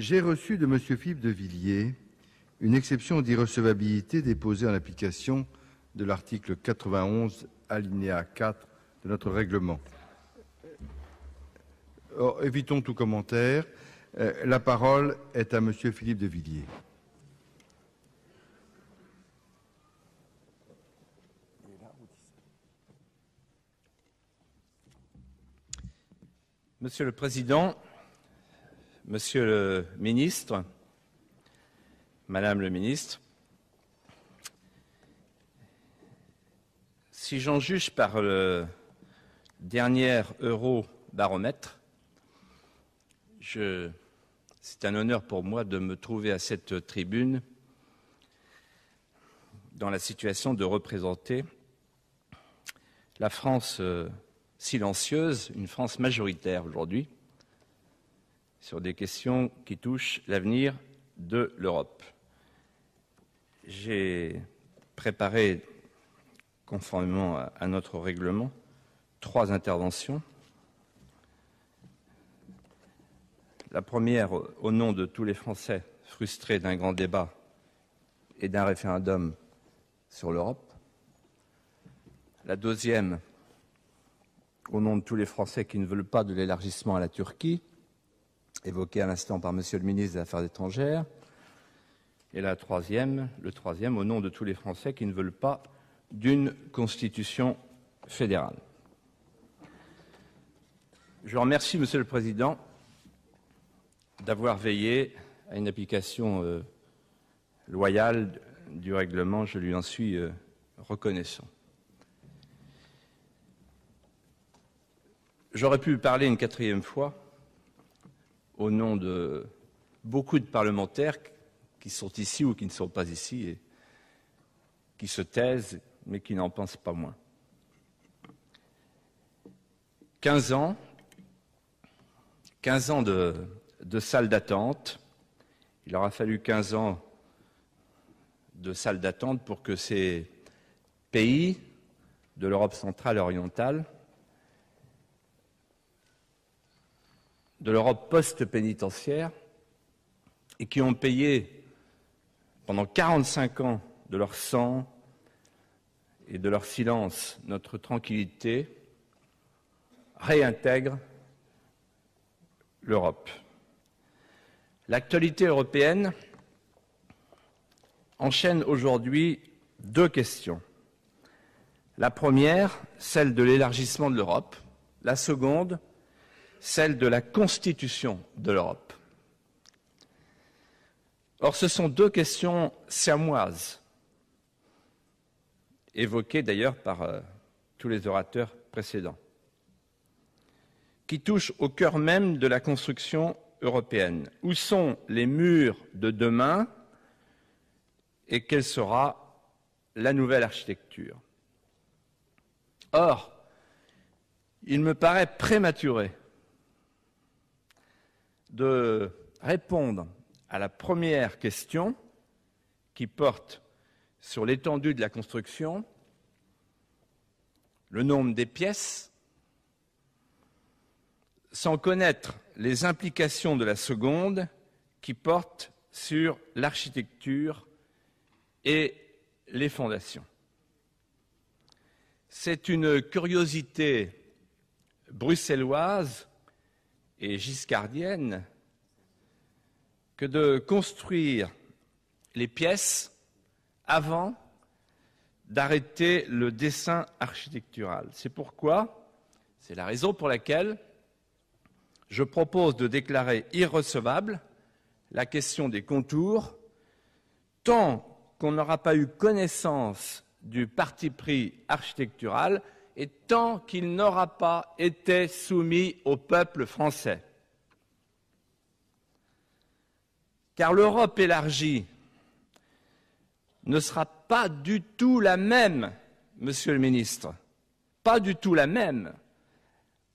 J'ai reçu de M. Philippe de Villiers une exception d'irrecevabilité déposée en application de l'article 91, alinéa 4 de notre règlement. évitons tout commentaire. Euh, la parole est à M. Philippe de Villiers. Monsieur le Président, Monsieur le ministre, Madame le ministre, si j'en juge par le dernier eurobaromètre, c'est un honneur pour moi de me trouver à cette tribune dans la situation de représenter la France euh, silencieuse, une France majoritaire aujourd'hui, sur des questions qui touchent l'avenir de l'Europe. J'ai préparé, conformément à, notre règlement, trois interventions. La première, au nom de tous les Français frustrés d'un grand débat et d'un référendum sur l'Europe. La deuxième, au nom de tous les Français qui ne veulent pas de l'élargissement à la Turquie évoqué à l'instant par Monsieur le ministre des Affaires étrangères. Et la troisième, le troisième, au nom de tous les Français qui ne veulent pas d'une constitution fédérale. Je remercie Monsieur le Président d'avoir veillé à une application euh, loyale du règlement. Je lui en suis euh, reconnaissant. J'aurais pu parler une quatrième fois au nom de beaucoup de parlementaires qui sont ici ou qui ne sont pas ici et qui se taisent mais qui n'en pensent pas moins. 15 ans, 15 ans de, salle salles d'attente. Il aura fallu 15 ans de salle d'attente pour que ces pays de l'Europe centrale et orientale de l'Europe post-pénitentiaire et qui ont payé pendant 45 ans de leur sang et de leur silence notre tranquillité, réintègrent l'Europe. L'actualité européenne enchaîne aujourd'hui deux questions. La première, celle de l'élargissement de l'Europe. La seconde, celle de la constitution de l'Europe. Or, ce sont deux questions sermoises évoquées d'ailleurs par euh, tous les orateurs précédents, qui touchent au cœur même de la construction européenne. Où sont les murs de demain et quelle sera la nouvelle architecture Or, il me paraît prématuré de répondre à la première question, qui porte sur l'étendue de la construction, le nombre des pièces, sans connaître les implications de la seconde, qui porte sur l'architecture et les fondations. C'est une curiosité bruxelloise et giscardienne que de construire les pièces avant d'arrêter le dessin architectural. C'est pourquoi, c'est la raison pour laquelle je propose de déclarer irrecevable la question des contours tant qu'on n'aura pas eu connaissance du parti pris architectural et tant qu'il n'aura pas été soumis au peuple français. Car l'Europe élargie ne sera pas du tout la même, monsieur le ministre, pas du tout la même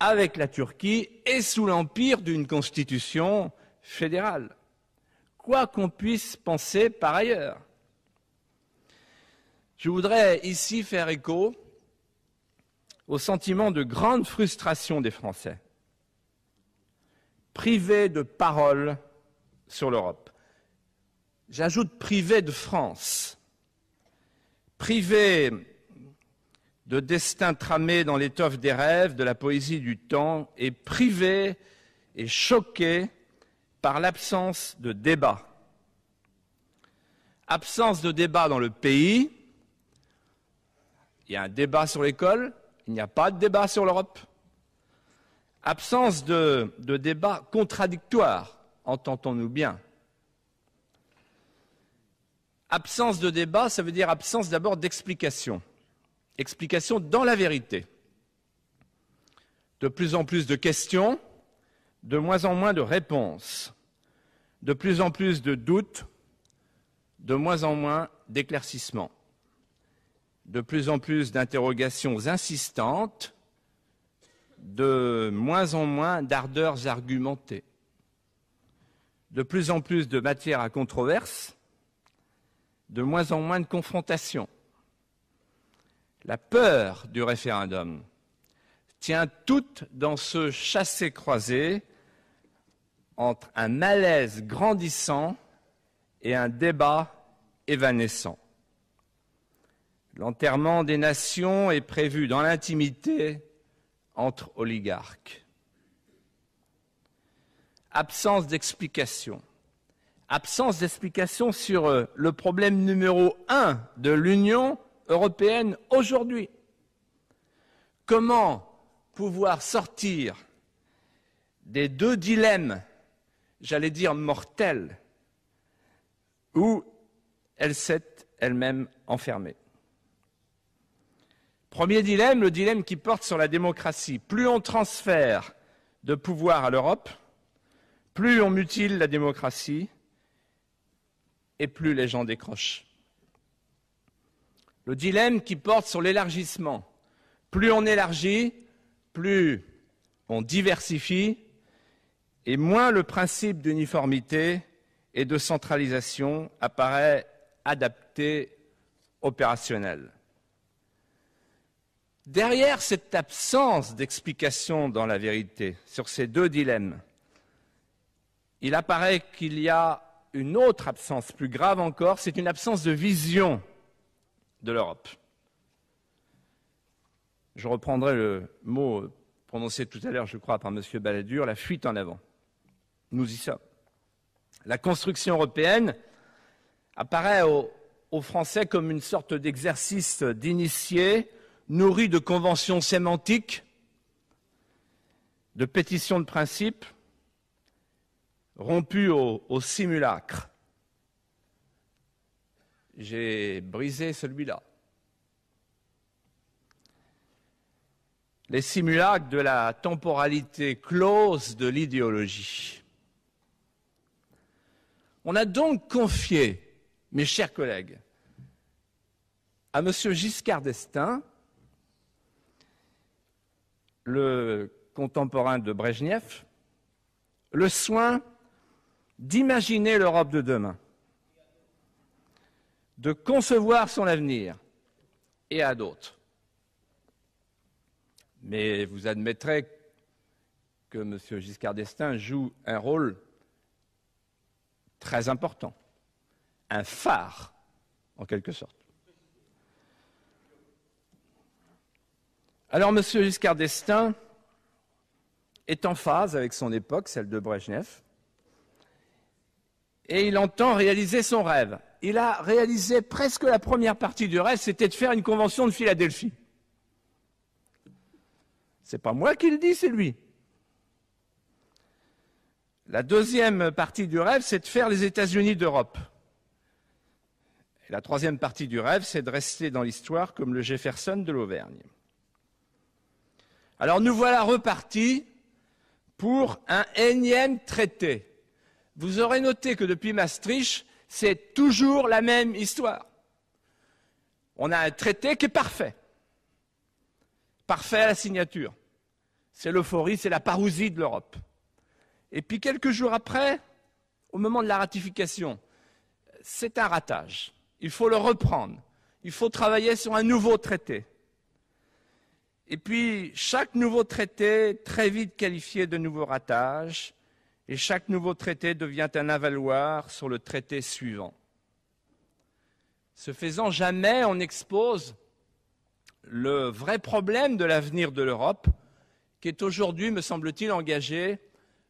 avec la Turquie et sous l'empire d'une constitution fédérale, quoi qu'on puisse penser par ailleurs. Je voudrais ici faire écho au sentiment de grande frustration des Français, privés de parole sur l'Europe. J'ajoute privés de France, privés de destin tramé dans l'étoffe des rêves, de la poésie du temps, et privés et choqués par l'absence de débat. Absence de débat dans le pays. Il y a un débat sur l'école, il n'y a pas de débat sur l'Europe. Absence de, débat contradictoire, entendons-nous bien. Absence de débat, ça veut dire absence d'abord d'explication. Explication dans la vérité. De plus en plus de questions, de moins en moins de réponses, de plus en plus de doutes, de moins en moins d'éclaircissements de plus en plus d'interrogations insistantes, de moins en moins d'ardeurs argumentées, de plus en plus de matières à controverse, de moins en moins de confrontations. La peur du référendum tient toute dans ce chassé-croisé entre un malaise grandissant et un débat évanescent. L'enterrement des nations est prévu dans l'intimité entre oligarques. Absence d'explication. Absence d'explication sur euh, le problème numéro un de l'Union européenne aujourd'hui. Comment pouvoir sortir des deux dilemmes, j'allais dire mortels, où elle s'est elle-même enfermée. Premier dilemme, le dilemme qui porte sur la démocratie. Plus on transfère de pouvoir à l'Europe, plus on mutile la démocratie et plus les gens décrochent. Le dilemme qui porte sur l'élargissement. Plus on élargit, plus on diversifie et moins le principe d'uniformité et de centralisation apparaît adapté, opérationnel. Derrière cette absence d'explication dans la vérité sur ces deux dilemmes, il apparaît qu'il y a une autre absence plus grave encore, c'est une absence de vision de l'Europe. Je reprendrai le mot prononcé tout à l'heure, je crois, par M. Balladur, la fuite en avant. Nous y sommes. La construction européenne apparaît aux, aux Français comme une sorte d'exercice d'initié nourri de conventions sémantiques, de pétitions de principe, rompu au, au simulacre. J'ai brisé celui-là. Les simulacres de la temporalité close de l'idéologie. On a donc confié, mes chers collègues, à M. Giscard d'Estaing le contemporain de Brejnev, le soin d'imaginer l'Europe de demain, de concevoir son avenir et à d'autres. Mais vous admettrez que M. Giscard d'Estaing joue un rôle très important, un phare en quelque sorte. Alors, M. Giscard d'Estaing est en phase avec son époque, celle de Brejnev, et il entend réaliser son rêve. Il a réalisé presque la première partie du rêve, c'était de faire une convention de Philadelphie. C'est pas moi qui le dis, c'est lui. La deuxième partie du rêve, c'est de faire les États-Unis d'Europe. la troisième partie du rêve, c'est de rester dans l'histoire comme le Jefferson de l'Auvergne. Alors nous voilà repartis pour un énième traité. Vous aurez noté que depuis Maastricht, c'est toujours la même histoire. On a un traité qui est parfait. Parfait à la signature. C'est l'euphorie, c'est la parousie de l'Europe. Et puis quelques jours après, au moment de la ratification, c'est un ratage. Il faut le reprendre. Il faut travailler sur un nouveau traité. Et puis, chaque nouveau traité, très vite qualifié de nouveau ratage, et chaque nouveau traité devient un avaloir sur le traité suivant. Ce faisant, jamais on expose le vrai problème de l'avenir de l'Europe, qui est aujourd'hui, me semble-t-il, engagé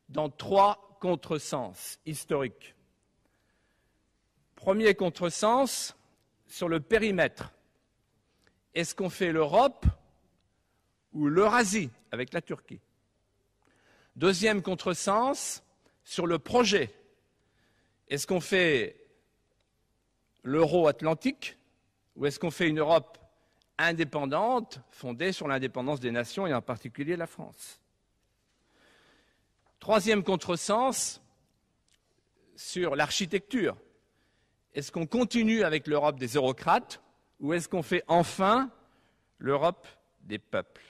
dans trois contresens historiques. Premier contresens, sur le périmètre. Est-ce qu'on fait l'Europe ou l'Eurasie avec la Turquie. Deuxième contresens sur le projet. Est-ce qu'on fait l'euro atlantique ou est-ce qu'on fait une Europe indépendante fondée sur l'indépendance des nations et en particulier la France Troisième contresens sur l'architecture. Est-ce qu'on continue avec l'Europe des eurocrates ou est-ce qu'on fait enfin l'Europe des peuples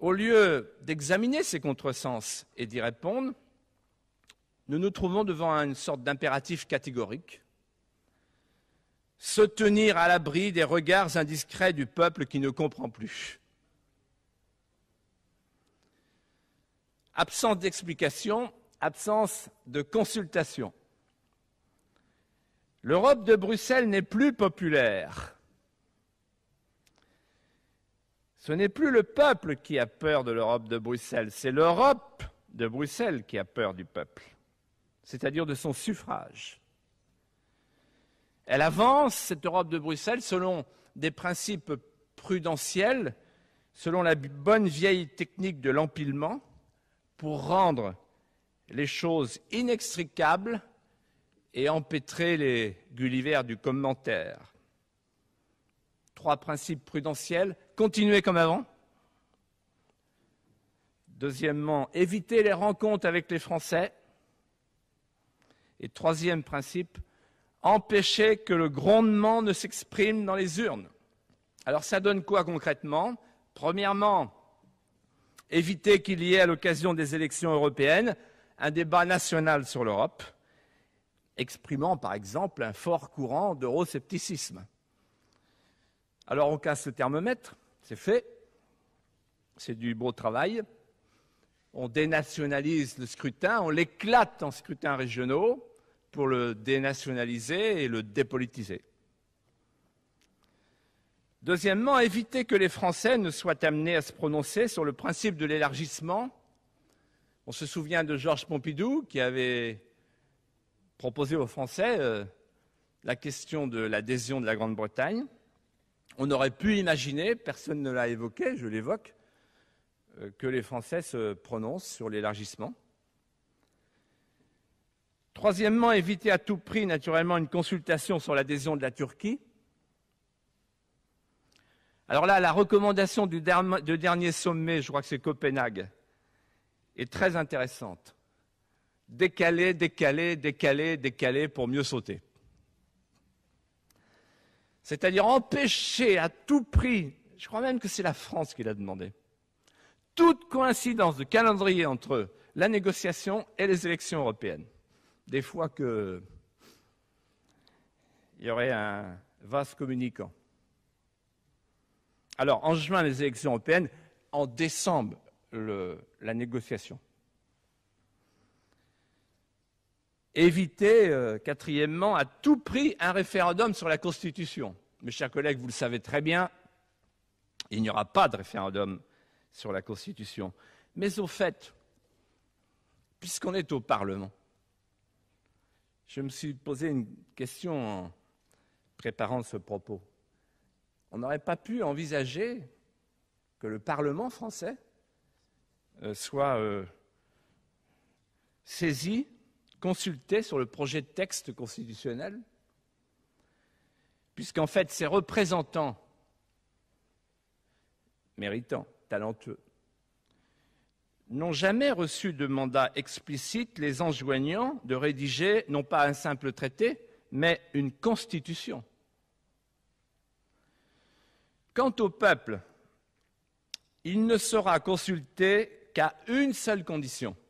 Au lieu d'examiner ces contresens et d'y répondre, nous nous trouvons devant une sorte d'impératif catégorique. Se tenir à l'abri des regards indiscrets du peuple qui ne comprend plus. Absence d'explication, absence de consultation. L'Europe de Bruxelles n'est plus populaire. Ce n'est plus le peuple qui a peur de l'Europe de Bruxelles, c'est l'Europe de Bruxelles qui a peur du peuple, c'est-à-dire de son suffrage. Elle avance, cette Europe de Bruxelles, selon des principes prudentiels, selon la bonne vieille technique de l'empilement, pour rendre les choses inextricables et empêtrer les Gullivers du commentaire. Trois principes prudentiels, Continuer comme avant Deuxièmement, éviter les rencontres avec les Français. Et troisième principe, empêcher que le grondement ne s'exprime dans les urnes. Alors ça donne quoi concrètement Premièrement, éviter qu'il y ait à l'occasion des élections européennes un débat national sur l'Europe, exprimant par exemple un fort courant d'euroscepticisme. Alors on casse le thermomètre, c'est fait. C'est du beau travail. On dénationalise le scrutin, on l'éclate en scrutins régionaux pour le dénationaliser et le dépolitiser. Deuxièmement, éviter que les Français ne soient amenés à se prononcer sur le principe de l'élargissement. On se souvient de Georges Pompidou qui avait proposé aux Français euh, la question de l'adhésion de la Grande-Bretagne. On aurait pu imaginer, personne ne l'a évoqué, je l'évoque, euh, que les Français se prononcent sur l'élargissement. Troisièmement, éviter à tout prix, naturellement, une consultation sur l'adhésion de la Turquie. Alors là, la recommandation du dernier sommet, je crois que c'est Copenhague, est très intéressante. Décaler, décaler, décaler, décaler pour mieux sauter c'est-à-dire empêcher à tout prix, je crois même que c'est la France qui l'a demandé, toute coïncidence de calendrier entre la négociation et les élections européennes. Des fois que il y aurait un vaste communicant. Alors, en juin, les élections européennes, en décembre, la négociation. éviter, euh, quatrièmement, à tout prix un référendum sur la Constitution. Mes chers collègues, vous le savez très bien, il n'y aura pas de référendum sur la Constitution. Mais au fait, puisqu'on est au Parlement, je me suis posé une question en préparant ce propos. On n'aurait pas pu envisager que le Parlement français euh, soit euh, saisi consultés sur le projet de texte constitutionnel, puisqu'en fait, ces représentants méritants, talentueux, n'ont jamais reçu de mandat explicite les enjoignant de rédiger non pas un simple traité, mais une constitution. Quant au peuple, il ne sera consulté qu'à une seule condition –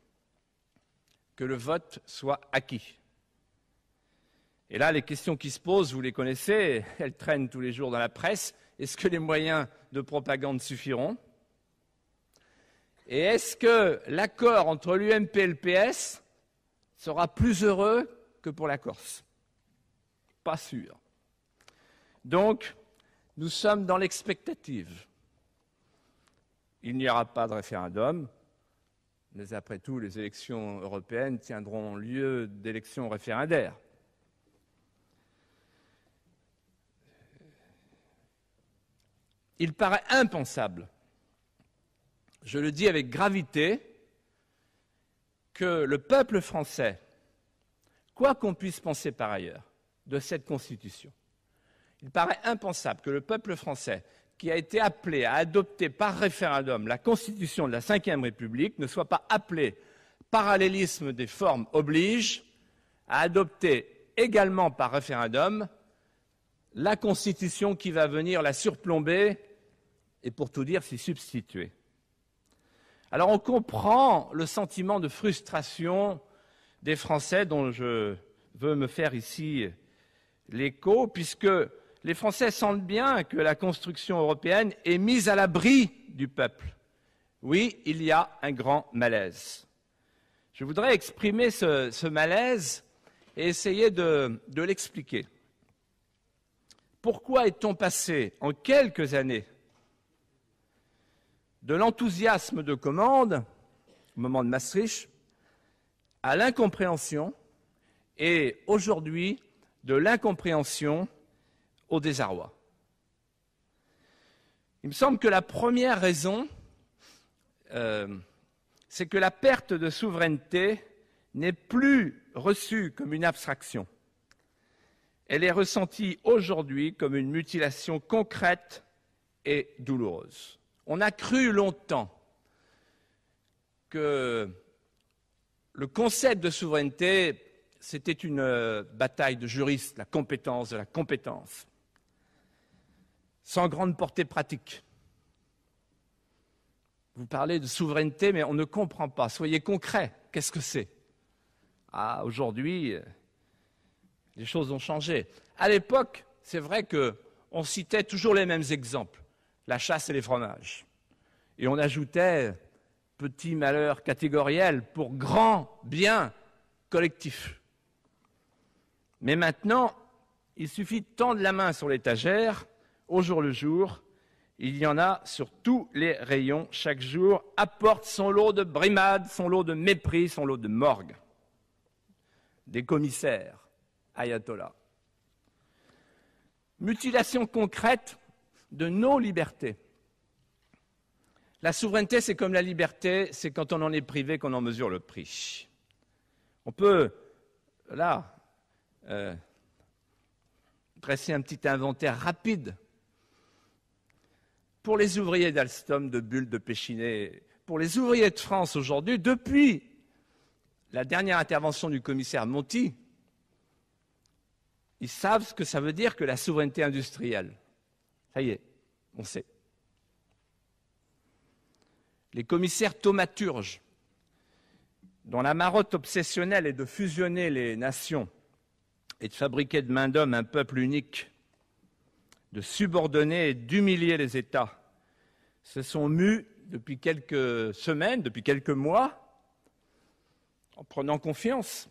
que le vote soit acquis. Et là, les questions qui se posent, vous les connaissez, elles traînent tous les jours dans la presse. Est-ce que les moyens de propagande suffiront Et est-ce que l'accord entre l'UMP et le PS sera plus heureux que pour la Corse Pas sûr. Donc, nous sommes dans l'expectative. Il n'y aura pas de référendum, mais après tout, les élections européennes tiendront lieu d'élections référendaires. Il paraît impensable, je le dis avec gravité, que le peuple français, quoi qu'on puisse penser par ailleurs de cette Constitution, il paraît impensable que le peuple français, qui a été appelé à adopter par référendum la Constitution de la Ve République ne soit pas appelé, parallélisme des formes oblige, à adopter également par référendum la Constitution qui va venir la surplomber et pour tout dire s'y substituer. Alors on comprend le sentiment de frustration des Français dont je veux me faire ici l'écho, puisque les Français sentent bien que la construction européenne est mise à l'abri du peuple. Oui, il y a un grand malaise. Je voudrais exprimer ce, malaise et essayer de, de l'expliquer. Pourquoi est-on passé en quelques années de l'enthousiasme de commande, au moment de Maastricht, à l'incompréhension et aujourd'hui de l'incompréhension au désarroi. Il me semble que la première raison, euh, c'est que la perte de souveraineté n'est plus reçue comme une abstraction. Elle est ressentie aujourd'hui comme une mutilation concrète et douloureuse. On a cru longtemps que le concept de souveraineté, c'était une euh, bataille de juristes, la compétence de la compétence sans grande portée pratique. Vous parlez de souveraineté, mais on ne comprend pas. Soyez concrets, Qu'est-ce que c'est Ah, aujourd'hui, euh, les choses ont changé. À l'époque, c'est vrai qu'on citait toujours les mêmes exemples la chasse et les fromages. Et on ajoutait euh, petit malheur catégoriel pour grand bien collectif. Mais maintenant, il suffit de tendre la main sur l'étagère au jour le jour. Il y en a sur tous les rayons. Chaque jour apporte son lot de brimades, son lot de mépris, son lot de morgue. Des commissaires, Ayatollah. Mutilation concrète de nos libertés. La souveraineté, c'est comme la liberté, c'est quand on en est privé qu'on en mesure le prix. On peut, là, euh, dresser un petit inventaire rapide pour les ouvriers d'Alstom, de BULL, de Péchinet, pour les ouvriers de France aujourd'hui, depuis la dernière intervention du commissaire Monti, ils savent ce que ça veut dire que la souveraineté industrielle. Ça y est, on sait. Les commissaires thaumaturges, dont la marotte obsessionnelle est de fusionner les nations et de fabriquer de main d'homme un peuple unique, de subordonner et d'humilier les États se sont mus depuis quelques semaines, depuis quelques mois, en prenant confiance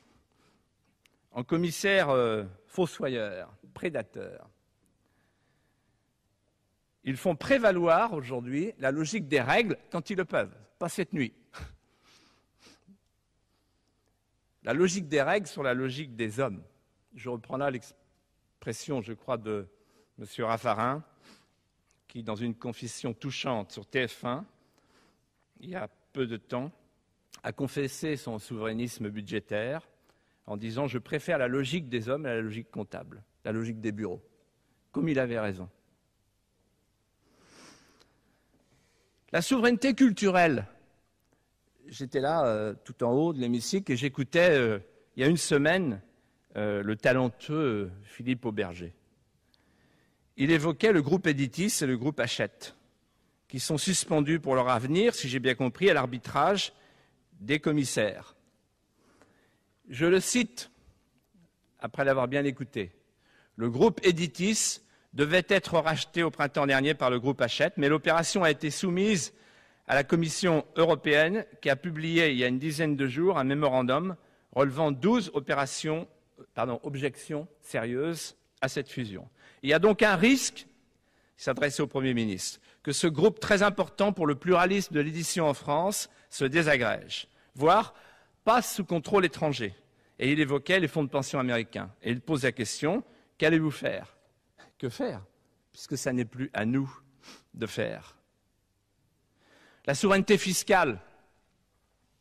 en commissaires euh, fossoyeurs, prédateurs. Ils font prévaloir aujourd'hui la logique des règles quand ils le peuvent, pas cette nuit. La logique des règles sur la logique des hommes. Je reprends là l'expression, je crois, de Monsieur Raffarin, qui, dans une confession touchante sur TF1, il y a peu de temps, a confessé son souverainisme budgétaire en disant Je préfère la logique des hommes à la logique comptable, la logique des bureaux. Comme il avait raison. La souveraineté culturelle. J'étais là euh, tout en haut de l'hémicycle et j'écoutais euh, il y a une semaine euh, le talentueux Philippe Auberger il évoquait le groupe Editis et le groupe Hachette, qui sont suspendus pour leur avenir, si j'ai bien compris, à l'arbitrage des commissaires. Je le cite, après l'avoir bien écouté. Le groupe Editis devait être racheté au printemps dernier par le groupe Hachette, mais l'opération a été soumise à la Commission européenne qui a publié il y a une dizaine de jours un mémorandum relevant 12 opérations, objections sérieuses à cette fusion. Il y a donc un risque, il au Premier ministre, que ce groupe très important pour le pluralisme de l'édition en France se désagrège, voire passe sous contrôle étranger. Et il évoquait les fonds de pension américains. Et il pose la question, qu'allez-vous faire Que faire Puisque ça n'est plus à nous de faire. La souveraineté fiscale.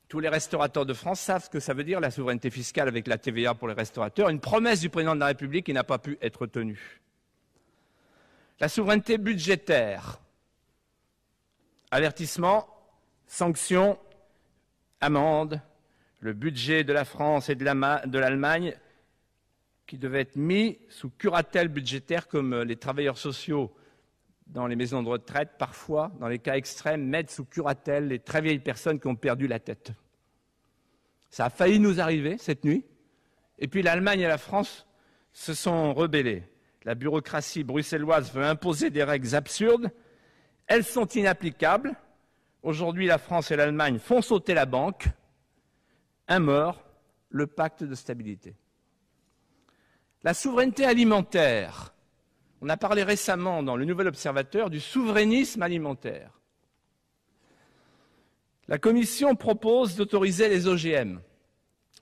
Tous les restaurateurs de France savent ce que ça veut dire, la souveraineté fiscale avec la TVA pour les restaurateurs. Une promesse du président de la République qui n'a pas pu être tenue. La souveraineté budgétaire. Avertissement, sanctions, amendes. Le budget de la France et de l'Allemagne, qui devait être mis sous curatelle budgétaire, comme euh, les travailleurs sociaux dans les maisons de retraite, parfois, dans les cas extrêmes, mettent sous curatelle les très vieilles personnes qui ont perdu la tête. Ça a failli nous arriver cette nuit. Et puis l'Allemagne et la France se sont rebellées. La bureaucratie bruxelloise veut imposer des règles absurdes. Elles sont inapplicables. Aujourd'hui, la France et l'Allemagne font sauter la banque. Un mort, le pacte de stabilité. La souveraineté alimentaire. On a parlé récemment dans le Nouvel Observateur du souverainisme alimentaire. La Commission propose d'autoriser les OGM.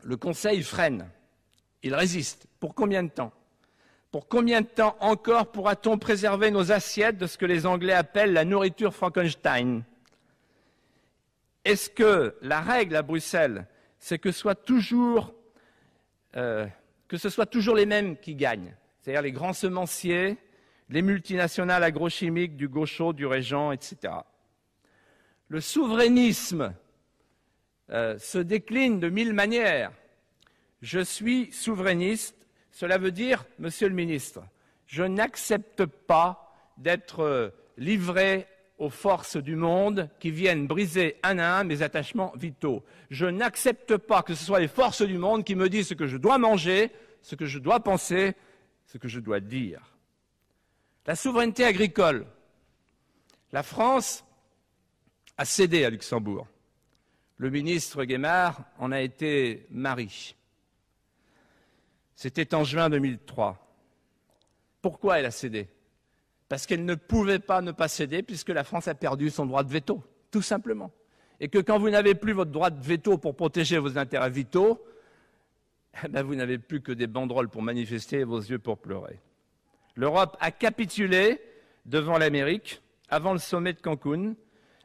Le Conseil freine. Il résiste. Pour combien de temps pour combien de temps encore pourra-t-on préserver nos assiettes de ce que les Anglais appellent la nourriture Frankenstein Est-ce que la règle à Bruxelles, c'est que, euh, ce soit toujours les mêmes qui gagnent, c'est-à-dire les grands semenciers, les multinationales agrochimiques du Gaucho, du Régent, etc. Le souverainisme euh, se décline de mille manières. Je suis souverainiste cela veut dire, Monsieur le ministre, je n'accepte pas d'être euh, livré aux forces du monde qui viennent briser un à un mes attachements vitaux. Je n'accepte pas que ce soit les forces du monde qui me disent ce que je dois manger, ce que je dois penser, ce que je dois dire. La souveraineté agricole. La France a cédé à Luxembourg. Le ministre Guémard en a été marié. C'était en juin 2003. Pourquoi elle a cédé Parce qu'elle ne pouvait pas ne pas céder puisque la France a perdu son droit de veto, tout simplement. Et que quand vous n'avez plus votre droit de veto pour protéger vos intérêts vitaux, eh ben, vous n'avez plus que des banderoles pour manifester et vos yeux pour pleurer. L'Europe a capitulé devant l'Amérique avant le sommet de Cancun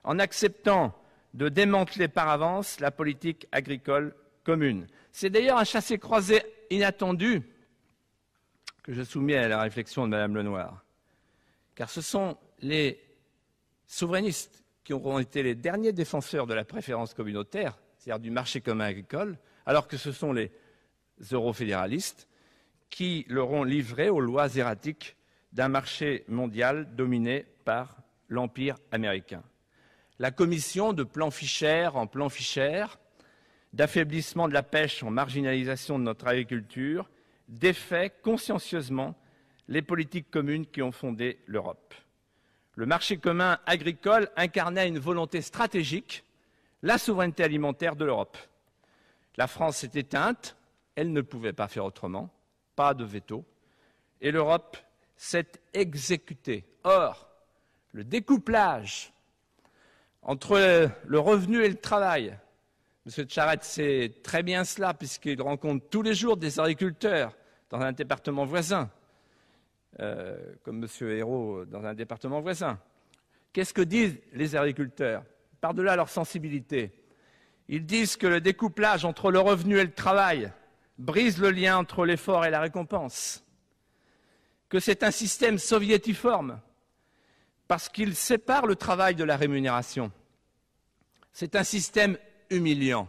en acceptant de démanteler par avance la politique agricole commune. C'est d'ailleurs un chassé-croisé inattendu que je soumets à la réflexion de Mme Lenoir, car ce sont les souverainistes qui auront été les derniers défenseurs de la préférence communautaire, c'est-à-dire du marché commun agricole, alors que ce sont les eurofédéralistes qui l'auront livré aux lois erratiques d'un marché mondial dominé par l'Empire américain. La commission de plan Fischer en plan Fischer d'affaiblissement de la pêche en marginalisation de notre agriculture, défait consciencieusement les politiques communes qui ont fondé l'Europe. Le marché commun agricole incarnait une volonté stratégique, la souveraineté alimentaire de l'Europe. La France s'est éteinte, elle ne pouvait pas faire autrement, pas de veto, et l'Europe s'est exécutée. Or, le découplage entre le revenu et le travail, Monsieur Charette sait très bien cela puisqu'il rencontre tous les jours des agriculteurs dans un département voisin, euh, comme Monsieur Hérault dans un département voisin. Qu'est-ce que disent les agriculteurs Par-delà leur sensibilité, ils disent que le découplage entre le revenu et le travail brise le lien entre l'effort et la récompense, que c'est un système soviétiforme parce qu'il sépare le travail de la rémunération. C'est un système humiliant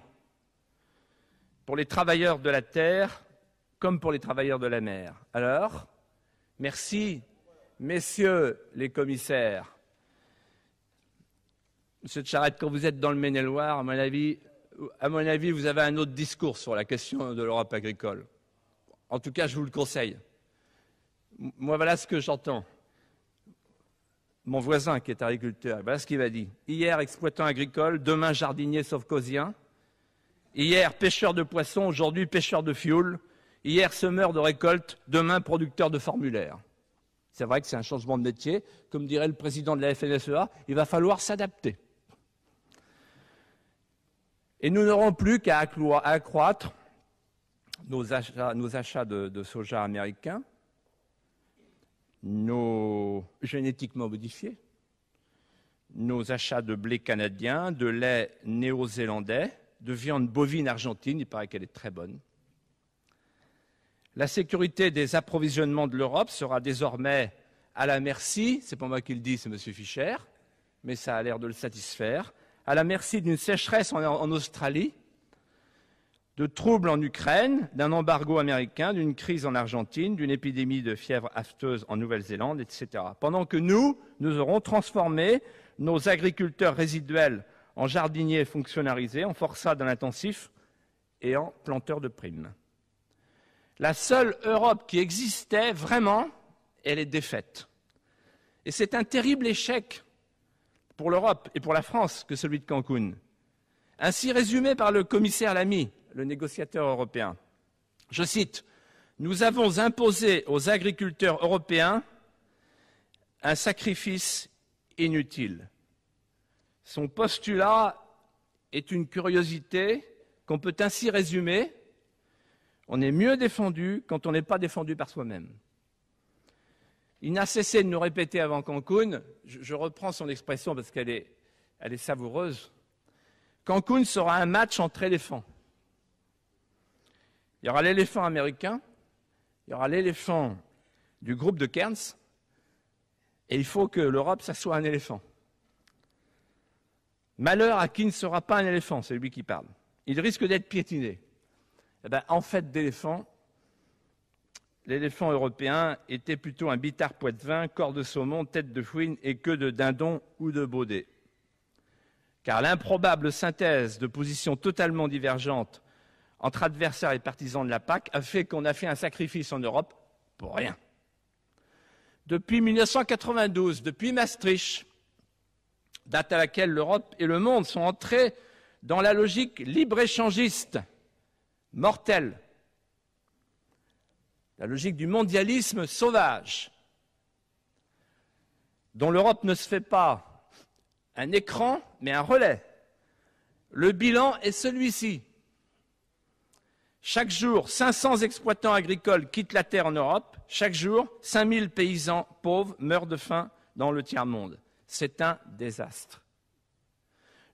pour les travailleurs de la terre comme pour les travailleurs de la mer. Alors, merci, messieurs les commissaires. Monsieur de quand vous êtes dans le Maine-et-Loire, à à mon avis, vous avez un autre discours sur la question de l'Europe agricole. En tout cas, je vous le conseille. Moi, voilà ce que j'entends mon voisin qui est agriculteur, voilà ce qu'il m'a dit. Hier, exploitant agricole, demain, jardinier sauf causien. Hier, pêcheur de poissons, aujourd'hui, pêcheur de fioul. Hier, semeur de récolte, demain, producteur de formulaires. C'est vrai que c'est un changement de métier. Comme dirait le président de la FNSEA, il va falloir s'adapter. Et nous n'aurons plus qu'à accroître nos achats, de, soja américains nos génétiquement modifiés, nos achats de blé canadien, de lait néo-zélandais, de viande bovine argentine, il paraît qu'elle est très bonne. La sécurité des approvisionnements de l'Europe sera désormais à la merci, c'est pas moi qui le dis, c'est M. Fischer, mais ça a l'air de le satisfaire, à la merci d'une sécheresse en Australie de troubles en Ukraine, d'un embargo américain, d'une crise en Argentine, d'une épidémie de fièvre afteuse en Nouvelle-Zélande, etc. Pendant que nous, nous aurons transformé nos agriculteurs résiduels en jardiniers fonctionnarisés, en forçats dans l'intensif et en planteurs de primes. La seule Europe qui existait vraiment, elle est défaite. Et c'est un terrible échec pour l'Europe et pour la France que celui de Cancun. Ainsi résumé par le commissaire Lamy, le négociateur européen. Je cite Nous avons imposé aux agriculteurs européens un sacrifice inutile. Son postulat est une curiosité qu'on peut ainsi résumer on est mieux défendu quand on n'est pas défendu par soi-même. Il n'a cessé de nous répéter avant Cancun, je, reprends son expression parce qu'elle est, est savoureuse, Cancun sera un match entre éléphants. Il y aura l'éléphant américain, il y aura l'éléphant du groupe de Cairns, et il faut que l'Europe, ça soit un éléphant. Malheur à qui ne sera pas un éléphant, c'est lui qui parle. Il risque d'être piétiné. Eh ben, en fait, d'éléphant, l'éléphant européen était plutôt un bitard poitevin, corps de saumon, tête de fouine et queue de dindon ou de baudet. Car l'improbable synthèse de positions totalement divergentes entre adversaires et partisans de la PAC a fait qu'on a fait un sacrifice en Europe pour rien. Depuis 1992, depuis Maastricht, date à laquelle l'Europe et le monde sont entrés dans la logique libre-échangiste, mortelle, la logique du mondialisme sauvage, dont l'Europe ne se fait pas un écran, mais un relais. Le bilan est celui-ci. Chaque jour, 500 exploitants agricoles quittent la terre en Europe. Chaque jour, 5000 paysans pauvres meurent de faim dans le tiers-monde. C'est un désastre.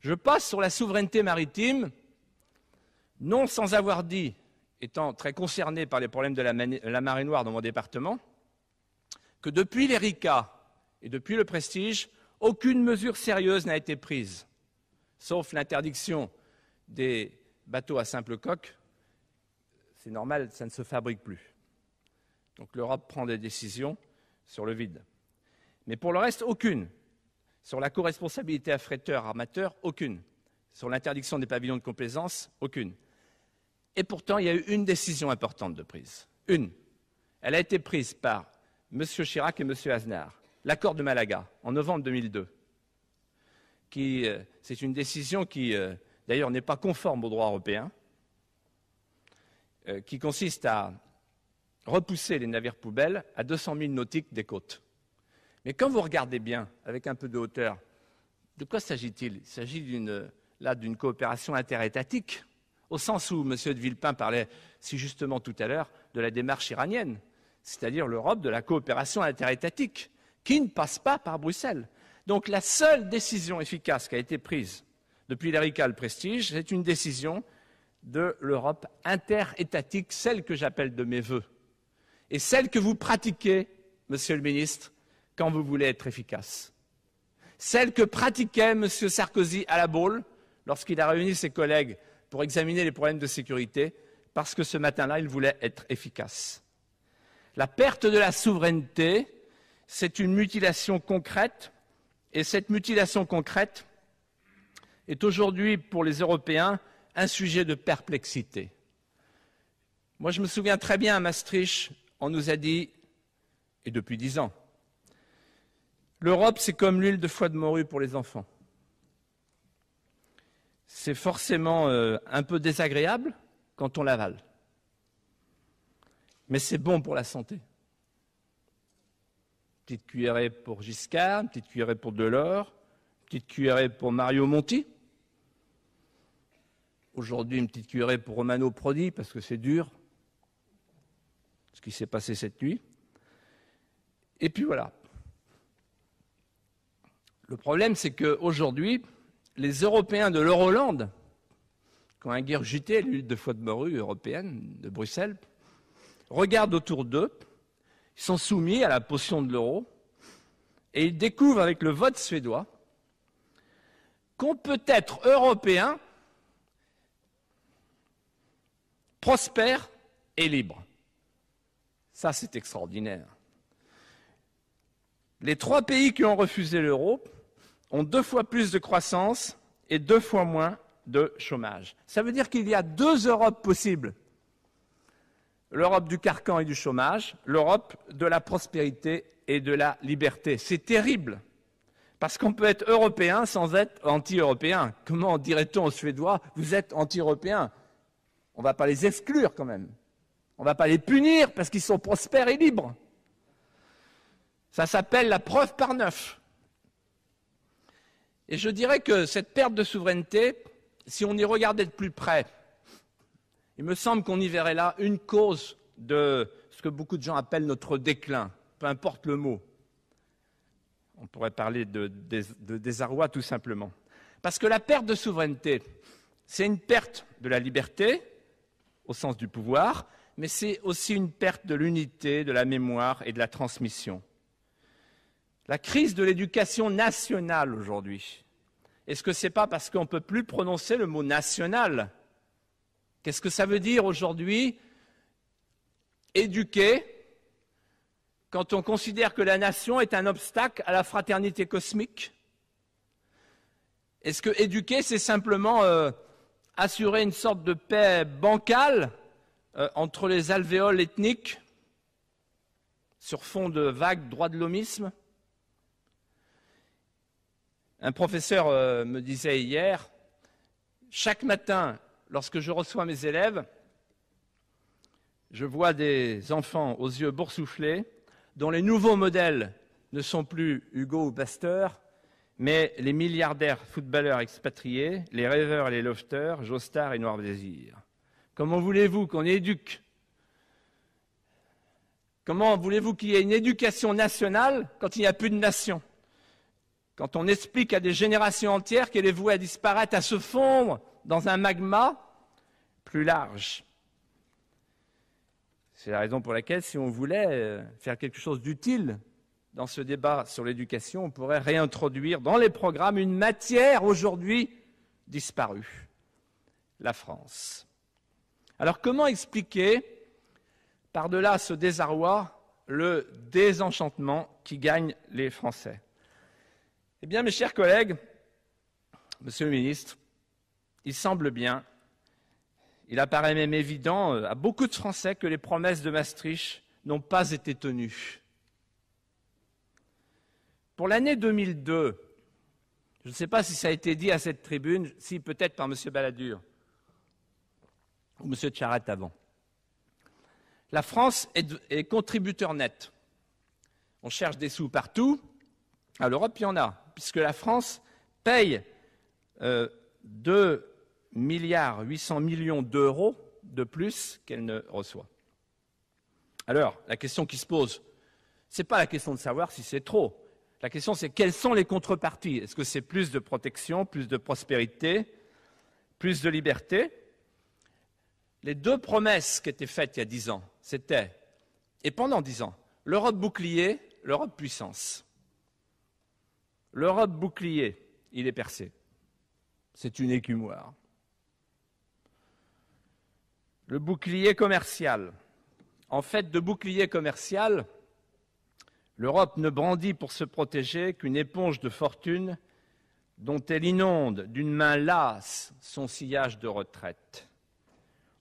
Je passe sur la souveraineté maritime, non sans avoir dit, étant très concerné par les problèmes de la, marée noire dans mon département, que depuis l'ERICA et depuis le Prestige, aucune mesure sérieuse n'a été prise, sauf l'interdiction des bateaux à simple coque c'est normal, ça ne se fabrique plus. Donc l'Europe prend des décisions sur le vide. Mais pour le reste, aucune. Sur la co-responsabilité à armateur aucune. Sur l'interdiction des pavillons de complaisance, aucune. Et pourtant, il y a eu une décision importante de prise. Une. Elle a été prise par M. Chirac et M. Aznar. L'accord de Malaga, en novembre 2002. Qui, euh, c'est une décision qui, euh, d'ailleurs, n'est pas conforme au droit européen, euh, qui consiste à repousser les navires poubelles à 200 000 nautiques des côtes. Mais quand vous regardez bien, avec un peu de hauteur, de quoi s'agit-il Il s'agit là d'une coopération interétatique, au sens où M. de Villepin parlait si justement tout à l'heure de la démarche iranienne, c'est-à-dire l'Europe de la coopération interétatique, qui ne passe pas par Bruxelles. Donc la seule décision efficace qui a été prise depuis l'Erica le Prestige, c'est une décision de l'Europe interétatique, celle que j'appelle de mes voeux, et celle que vous pratiquez, Monsieur le ministre, quand vous voulez être efficace. Celle que pratiquait Monsieur Sarkozy à la Baule lorsqu'il a réuni ses collègues pour examiner les problèmes de sécurité, parce que ce matin-là, il voulait être efficace. La perte de la souveraineté, c'est une mutilation concrète, et cette mutilation concrète est aujourd'hui pour les Européens un sujet de perplexité. Moi, je me souviens très bien à Maastricht, on nous a dit, et depuis dix ans, l'Europe, c'est comme l'huile de foie de morue pour les enfants. C'est forcément euh, un peu désagréable quand on l'avale, mais c'est bon pour la santé. Petite cuillerée pour Giscard, petite cuillerée pour Delors, petite cuillerée pour Mario Monti. Aujourd'hui, une petite curée pour Romano Prodi, parce que c'est dur, ce qui s'est passé cette nuit. Et puis voilà. Le problème, c'est qu'aujourd'hui, les Européens de l'Euroland, qui ont ingurgité l'huile de foie de morue européenne de Bruxelles, regardent autour d'eux, ils sont soumis à la potion de l'euro, et ils découvrent avec le vote suédois qu'on peut être européen prospère et libre. Ça, c'est extraordinaire. Les trois pays qui ont refusé l'euro ont deux fois plus de croissance et deux fois moins de chômage. Ça veut dire qu'il y a deux Europes possibles. L'Europe du carcan et du chômage, l'Europe de la prospérité et de la liberté. C'est terrible. Parce qu'on peut être européen sans être anti-européen. Comment dirait-on aux Suédois, vous êtes anti-européen on ne va pas les exclure quand même. On ne va pas les punir parce qu'ils sont prospères et libres. Ça s'appelle la preuve par neuf. Et je dirais que cette perte de souveraineté, si on y regardait de plus près, il me semble qu'on y verrait là une cause de ce que beaucoup de gens appellent notre déclin, peu importe le mot. On pourrait parler de, de désarroi tout simplement. Parce que la perte de souveraineté, c'est une perte de la liberté, au sens du pouvoir, mais c'est aussi une perte de l'unité, de la mémoire et de la transmission. La crise de l'éducation nationale aujourd'hui, est-ce que ce n'est pas parce qu'on ne peut plus prononcer le mot national Qu'est-ce que ça veut dire aujourd'hui éduquer quand on considère que la nation est un obstacle à la fraternité cosmique Est-ce que éduquer, c'est simplement euh, assurer une sorte de paix bancale euh, entre les alvéoles ethniques sur fond de vagues droits de l'homisme Un professeur euh, me disait hier, chaque matin, lorsque je reçois mes élèves, je vois des enfants aux yeux boursouflés, dont les nouveaux modèles ne sont plus Hugo ou Pasteur, mais les milliardaires footballeurs expatriés, les rêveurs et les lofters, Jostar et Noir Désir. Comment voulez-vous qu'on éduque Comment voulez-vous qu'il y ait une éducation nationale quand il n'y a plus de nation Quand on explique à des générations entières qu'elle est vouée à disparaître, à se fondre dans un magma plus large. C'est la raison pour laquelle, si on voulait euh, faire quelque chose d'utile dans ce débat sur l'éducation, on pourrait réintroduire dans les programmes une matière aujourd'hui disparue, la France. Alors comment expliquer, par-delà ce désarroi, le désenchantement qui gagne les Français Eh bien, mes chers collègues, Monsieur le ministre, il semble bien, il apparaît même évident euh, à beaucoup de Français que les promesses de Maastricht n'ont pas été tenues pour l'année 2002, je ne sais pas si ça a été dit à cette tribune, si peut-être par M. Balladur ou M. Tcharat avant. La France est, contributeur net. On cherche des sous partout. À l'Europe, il y en a, puisque la France paye euh, 2 milliards 800 millions d'euros de plus qu'elle ne reçoit. Alors, la question qui se pose, ce n'est pas la question de savoir si c'est trop. La question, c'est quelles sont les contreparties Est-ce que c'est plus de protection, plus de prospérité, plus de liberté Les deux promesses qui étaient faites il y a dix ans, c'était, et pendant dix ans, l'Europe bouclier, l'Europe puissance. L'Europe bouclier, il est percé. C'est une écumoire. Le bouclier commercial. En fait, de bouclier commercial, L'Europe ne brandit pour se protéger qu'une éponge de fortune dont elle inonde d'une main lasse son sillage de retraite.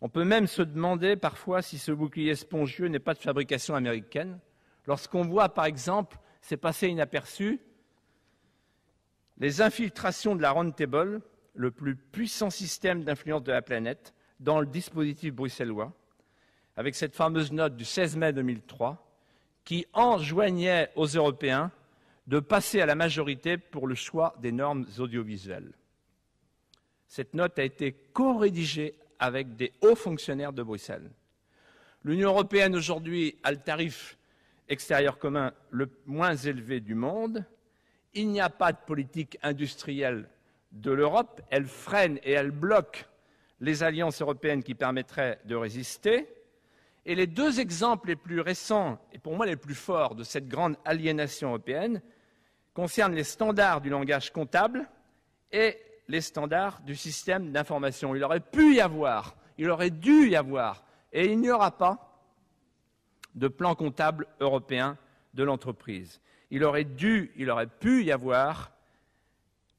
On peut même se demander parfois si ce bouclier spongieux n'est pas de fabrication américaine, lorsqu'on voit par exemple, c'est passé inaperçu, les infiltrations de la Roundtable, le plus puissant système d'influence de la planète, dans le dispositif bruxellois, avec cette fameuse note du 16 mai 2003 qui enjoignait aux Européens de passer à la majorité pour le choix des normes audiovisuelles. Cette note a été co-rédigée avec des hauts fonctionnaires de Bruxelles. L'Union européenne aujourd'hui a le tarif extérieur commun le moins élevé du monde. Il n'y a pas de politique industrielle de l'Europe. Elle freine et elle bloque les alliances européennes qui permettraient de résister. Et les deux exemples les plus récents, et pour moi les plus forts, de cette grande aliénation européenne concernent les standards du langage comptable et les standards du système d'information. Il aurait pu y avoir, il aurait dû y avoir, et il n'y aura pas de plan comptable européen de l'entreprise. Il aurait dû, il aurait pu y avoir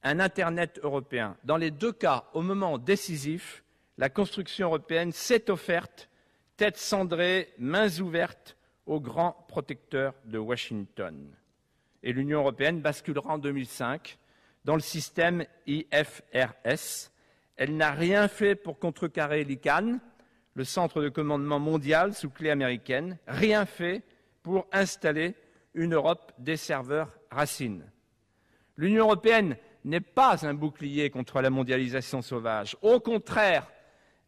un Internet européen. Dans les deux cas, au moment décisif, la construction européenne s'est offerte tête cendrée, mains ouvertes au grand protecteur de Washington. Et l'Union européenne basculera en 2005 dans le système IFRS. Elle n'a rien fait pour contrecarrer l'ICANN, le centre de commandement mondial sous clé américaine, rien fait pour installer une Europe des serveurs racines. L'Union européenne n'est pas un bouclier contre la mondialisation sauvage. Au contraire,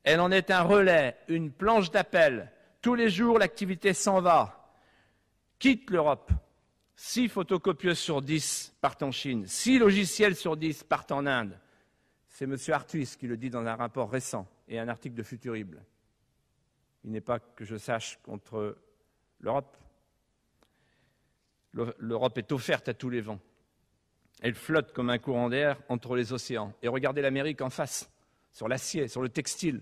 elle en est un relais, une planche d'appel. Tous les jours, l'activité s'en va, quitte l'Europe. Six photocopieuses sur dix partent en Chine, six logiciels sur dix partent en Inde. C'est M. Artuis qui le dit dans un rapport récent et un article de Futurible. Il n'est pas que je sache contre l'Europe. L'Europe est offerte à tous les vents. Elle flotte comme un courant d'air entre les océans. Et regardez l'Amérique en face sur l'acier, sur le textile.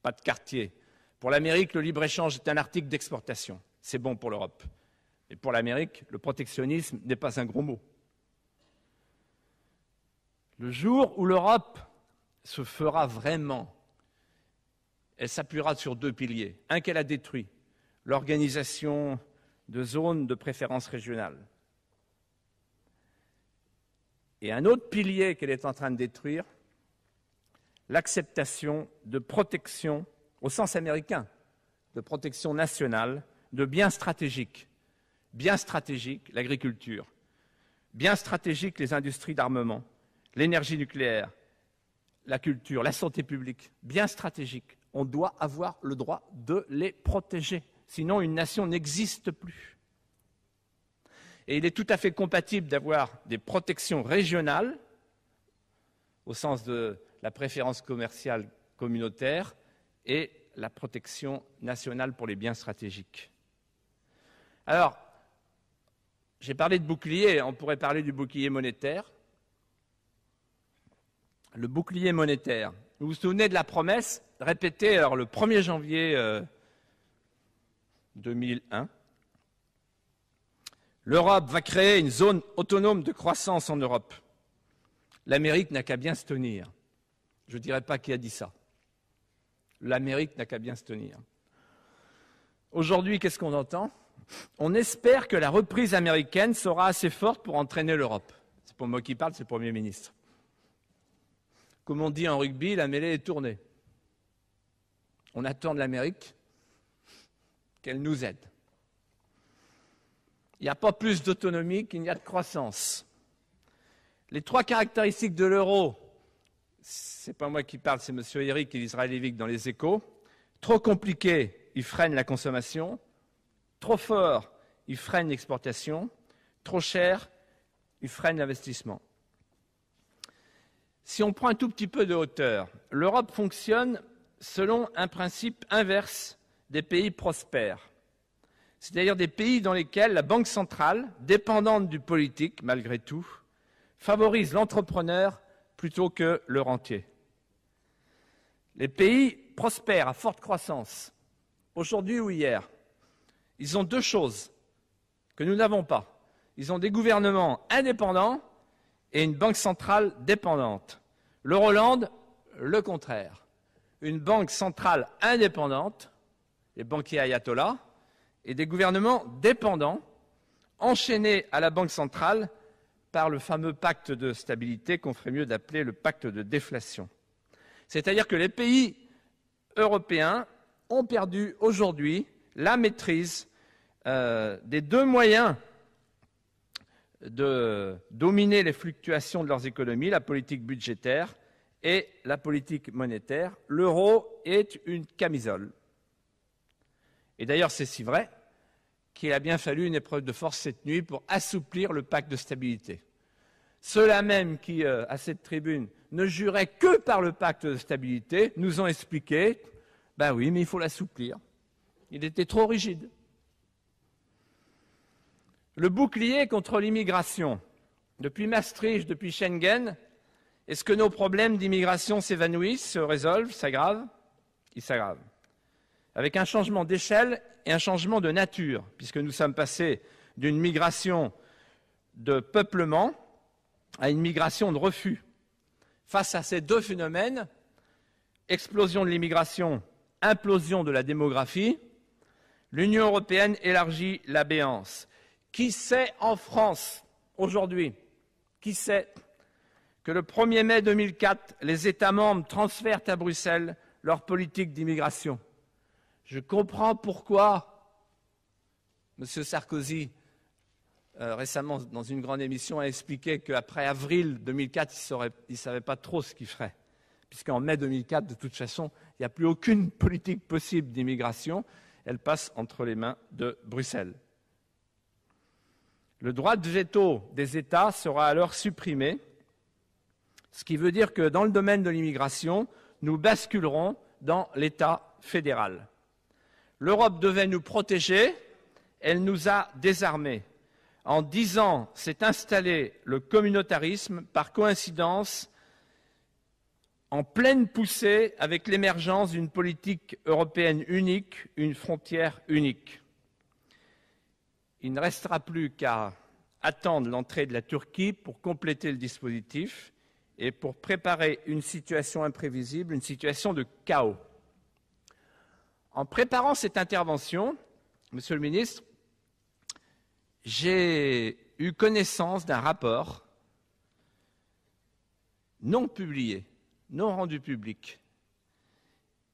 Pas de quartier. Pour l'Amérique, le libre-échange est un article d'exportation. C'est bon pour l'Europe. mais pour l'Amérique, le protectionnisme n'est pas un gros mot. Le jour où l'Europe se fera vraiment, elle s'appuiera sur deux piliers. Un qu'elle a détruit, l'organisation de zones de préférence régionale. Et un autre pilier qu'elle est en train de détruire, l'acceptation de protection, au sens américain, de protection nationale, de biens stratégiques. Biens stratégiques, l'agriculture. Biens stratégiques, les industries d'armement, l'énergie nucléaire, la culture, la santé publique. Biens stratégiques. On doit avoir le droit de les protéger. Sinon, une nation n'existe plus. Et il est tout à fait compatible d'avoir des protections régionales, au sens de la préférence commerciale communautaire et la protection nationale pour les biens stratégiques. Alors, j'ai parlé de bouclier, on pourrait parler du bouclier monétaire. Le bouclier monétaire. Vous vous souvenez de la promesse répétée le 1er janvier 2001 euh, L'Europe va créer une zone autonome de croissance en Europe. L'Amérique n'a qu'à bien se tenir. Je ne dirais pas qui a dit ça. L'Amérique n'a qu'à bien se tenir. Aujourd'hui, qu'est-ce qu'on entend On espère que la reprise américaine sera assez forte pour entraîner l'Europe. C'est pour moi qui parle, c'est le Premier ministre. Comme on dit en rugby, la mêlée est tournée. On attend de l'Amérique qu'elle nous aide. Il n'y a pas plus d'autonomie qu'il n'y a de croissance. Les trois caractéristiques de l'euro, c'est pas moi qui parle, c'est M. Eric et dans les échos. Trop compliqué, il freine la consommation. Trop fort, il freine l'exportation. Trop cher, il freine l'investissement. Si on prend un tout petit peu de hauteur, l'Europe fonctionne selon un principe inverse des pays prospères, c'est-à-dire des pays dans lesquels la banque centrale, dépendante du politique malgré tout, favorise l'entrepreneur plutôt que le rentier. Les pays prospèrent à forte croissance, aujourd'hui ou hier. Ils ont deux choses que nous n'avons pas. Ils ont des gouvernements indépendants et une banque centrale dépendante. Le Hollande, le contraire. Une banque centrale indépendante, les banquiers ayatollahs, et des gouvernements dépendants, enchaînés à la banque centrale par le fameux pacte de stabilité qu'on ferait mieux d'appeler le pacte de déflation. C'est-à-dire que les pays européens ont perdu aujourd'hui la maîtrise euh, des deux moyens de dominer les fluctuations de leurs économies, la politique budgétaire et la politique monétaire. L'euro est une camisole. Et d'ailleurs, c'est si vrai qu'il a bien fallu une épreuve de force cette nuit pour assouplir le pacte de stabilité. Ceux-là même qui, euh, à cette tribune, ne juraient que par le pacte de stabilité, nous ont expliqué, ben oui, mais il faut l'assouplir. Il était trop rigide. Le bouclier contre l'immigration, depuis Maastricht, depuis Schengen, est-ce que nos problèmes d'immigration s'évanouissent, se résolvent, s'aggravent Ils s'aggravent avec un changement d'échelle et un changement de nature, puisque nous sommes passés d'une migration de peuplement à une migration de refus. Face à ces deux phénomènes, explosion de l'immigration, implosion de la démographie, l'Union européenne élargit l'abéance. Qui sait en France aujourd'hui Qui sait que le 1er mai 2004, les États membres transfèrent à Bruxelles leur politique d'immigration je comprends pourquoi M. Sarkozy, euh, récemment dans une grande émission, a expliqué qu'après avril 2004, il ne savait pas trop ce qu'il ferait. Puisqu'en mai 2004, de toute façon, il n'y a plus aucune politique possible d'immigration. Elle passe entre les mains de Bruxelles. Le droit de veto des États sera alors supprimé, ce qui veut dire que dans le domaine de l'immigration, nous basculerons dans l'État fédéral. L'Europe devait nous protéger, elle nous a désarmés. En dix ans s'est installé le communautarisme par coïncidence en pleine poussée avec l'émergence d'une politique européenne unique, une frontière unique. Il ne restera plus qu'à attendre l'entrée de la Turquie pour compléter le dispositif et pour préparer une situation imprévisible, une situation de chaos. En préparant cette intervention, Monsieur le ministre, j'ai eu connaissance d'un rapport non publié, non rendu public,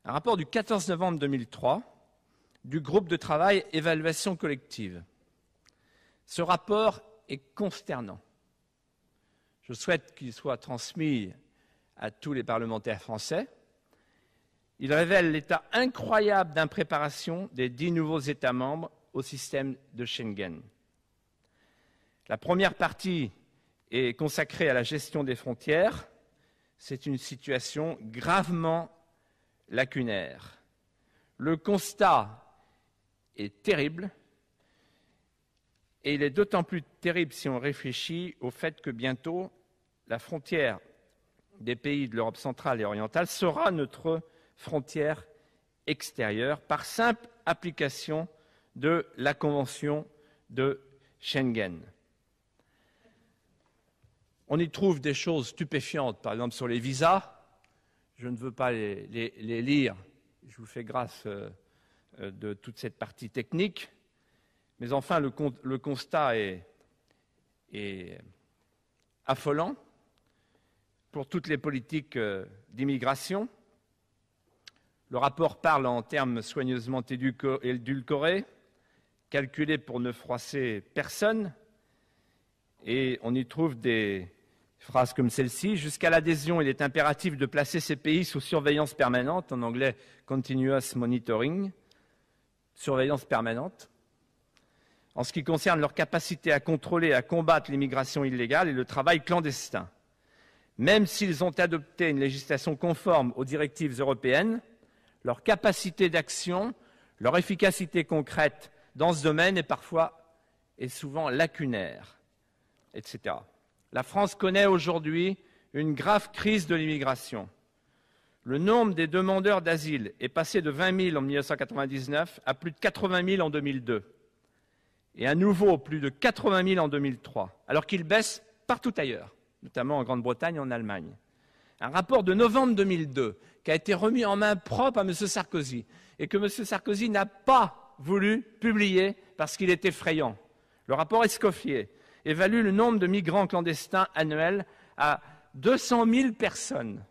un rapport du 14 novembre 2003 du groupe de travail évaluation collective. Ce rapport est consternant. Je souhaite qu'il soit transmis à tous les parlementaires français il révèle l'état incroyable d'impréparation des dix nouveaux États membres au système de Schengen. La première partie est consacrée à la gestion des frontières. C'est une situation gravement lacunaire. Le constat est terrible et il est d'autant plus terrible si on réfléchit au fait que bientôt la frontière des pays de l'Europe centrale et orientale sera notre frontières extérieures par simple application de la Convention de Schengen. On y trouve des choses stupéfiantes, par exemple sur les visas. Je ne veux pas les, lire. Je vous fais grâce euh, euh, de toute cette partie technique. Mais enfin, le, constat est, affolant pour toutes les politiques euh, d'immigration. Le rapport parle en termes soigneusement édulcorés, calculés pour ne froisser personne, et on y trouve des phrases comme celle-ci. Jusqu'à l'adhésion, il est impératif de placer ces pays sous surveillance permanente, en anglais continuous monitoring, surveillance permanente. En ce qui concerne leur capacité à contrôler et à combattre l'immigration illégale et le travail clandestin, même s'ils ont adopté une législation conforme aux directives européennes, leur capacité d'action, leur efficacité concrète dans ce domaine est parfois et souvent lacunaire, etc. La France connaît aujourd'hui une grave crise de l'immigration. Le nombre des demandeurs d'asile est passé de 20 000 en 1999 à plus de 80 000 en 2002 et à nouveau plus de 80 000 en 2003, alors qu'il baisse partout ailleurs, notamment en Grande-Bretagne et en Allemagne. Un rapport de novembre 2002 qui a été remis en main propre à M. Sarkozy et que M. Sarkozy n'a pas voulu publier parce qu'il est effrayant. Le rapport Escoffier évalue le nombre de migrants clandestins annuels à 200 000 personnes.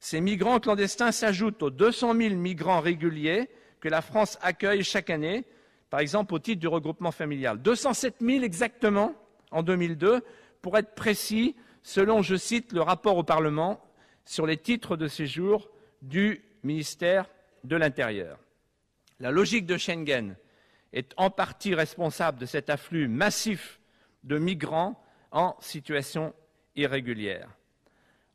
Ces migrants clandestins s'ajoutent aux 200 000 migrants réguliers que la France accueille chaque année, par exemple au titre du regroupement familial. 207 000 exactement en 2002, pour être précis, selon, je cite, le rapport au Parlement, sur les titres de séjour du ministère de l'Intérieur. La logique de Schengen est en partie responsable de cet afflux massif de migrants en situation irrégulière.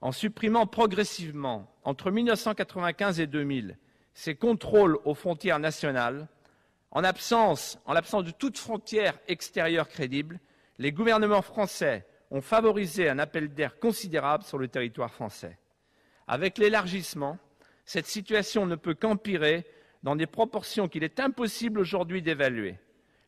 En supprimant progressivement, entre 1995 et 2000, ces contrôles aux frontières nationales, en l'absence de toute frontière extérieure crédible, les gouvernements français ont favorisé un appel d'air considérable sur le territoire français. Avec l'élargissement, cette situation ne peut qu'empirer dans des proportions qu'il est impossible aujourd'hui d'évaluer.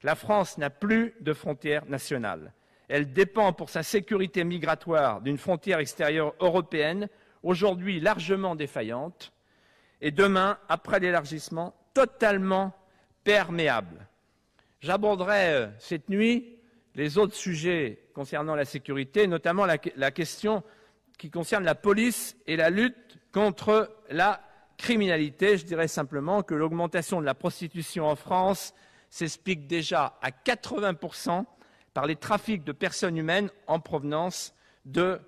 La France n'a plus de frontières nationales. Elle dépend pour sa sécurité migratoire d'une frontière extérieure européenne, aujourd'hui largement défaillante, et demain, après l'élargissement, totalement perméable. J'aborderai euh, cette nuit les autres sujets concernant la sécurité, notamment la, la question qui concerne la police et la lutte contre la criminalité. Je dirais simplement que l'augmentation de la prostitution en France s'explique déjà à 80% par les trafics de personnes humaines en provenance de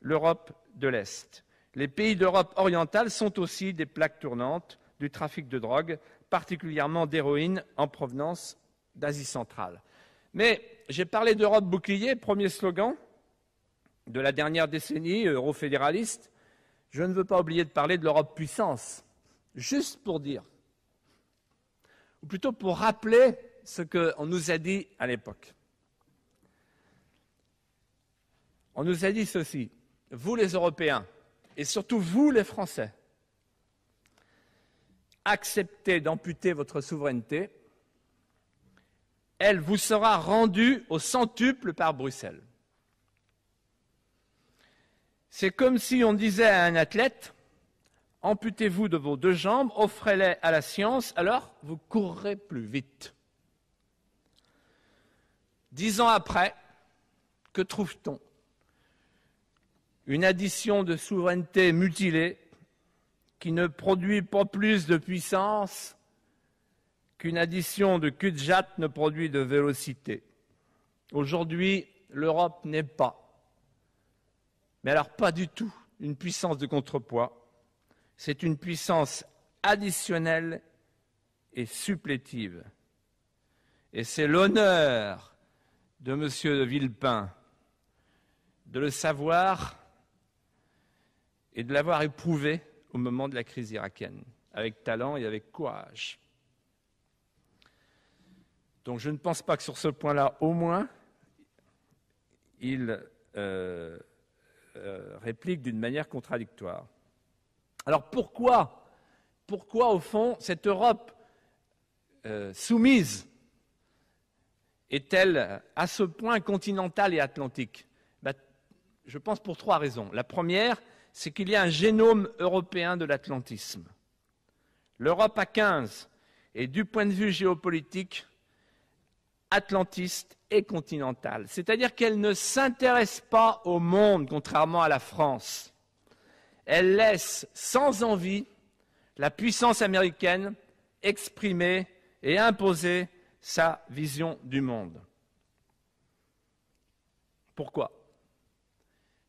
l'Europe de l'Est. Les pays d'Europe orientale sont aussi des plaques tournantes du trafic de drogue, particulièrement d'héroïne en provenance d'Asie centrale. Mais j'ai parlé d'Europe bouclier, premier slogan, de la dernière décennie eurofédéraliste, je ne veux pas oublier de parler de l'Europe puissance, juste pour dire, ou plutôt pour rappeler ce qu'on nous a dit à l'époque. On nous a dit ceci, vous les Européens, et surtout vous les Français, acceptez d'amputer votre souveraineté, elle vous sera rendue au centuple par Bruxelles. C'est comme si on disait à un athlète, amputez-vous de vos deux jambes, offrez-les à la science, alors vous courrez plus vite. Dix ans après, que trouve-t-on Une addition de souveraineté mutilée qui ne produit pas plus de puissance qu'une addition de cul de jatte ne produit de vélocité. Aujourd'hui, l'Europe n'est pas mais alors pas du tout une puissance de contrepoids, c'est une puissance additionnelle et supplétive. Et c'est l'honneur de M. de Villepin de le savoir et de l'avoir éprouvé au moment de la crise irakienne, avec talent et avec courage. Donc je ne pense pas que sur ce point-là, au moins, il euh, euh, réplique d'une manière contradictoire. Alors pourquoi, pourquoi au fond cette Europe euh, soumise est-elle à ce point continentale et atlantique ben, Je pense pour trois raisons. La première, c'est qu'il y a un génome européen de l'atlantisme. L'Europe a 15 et du point de vue géopolitique, atlantiste et continentale. C'est-à-dire qu'elle ne s'intéresse pas au monde, contrairement à la France. Elle laisse sans envie la puissance américaine exprimer et imposer sa vision du monde. Pourquoi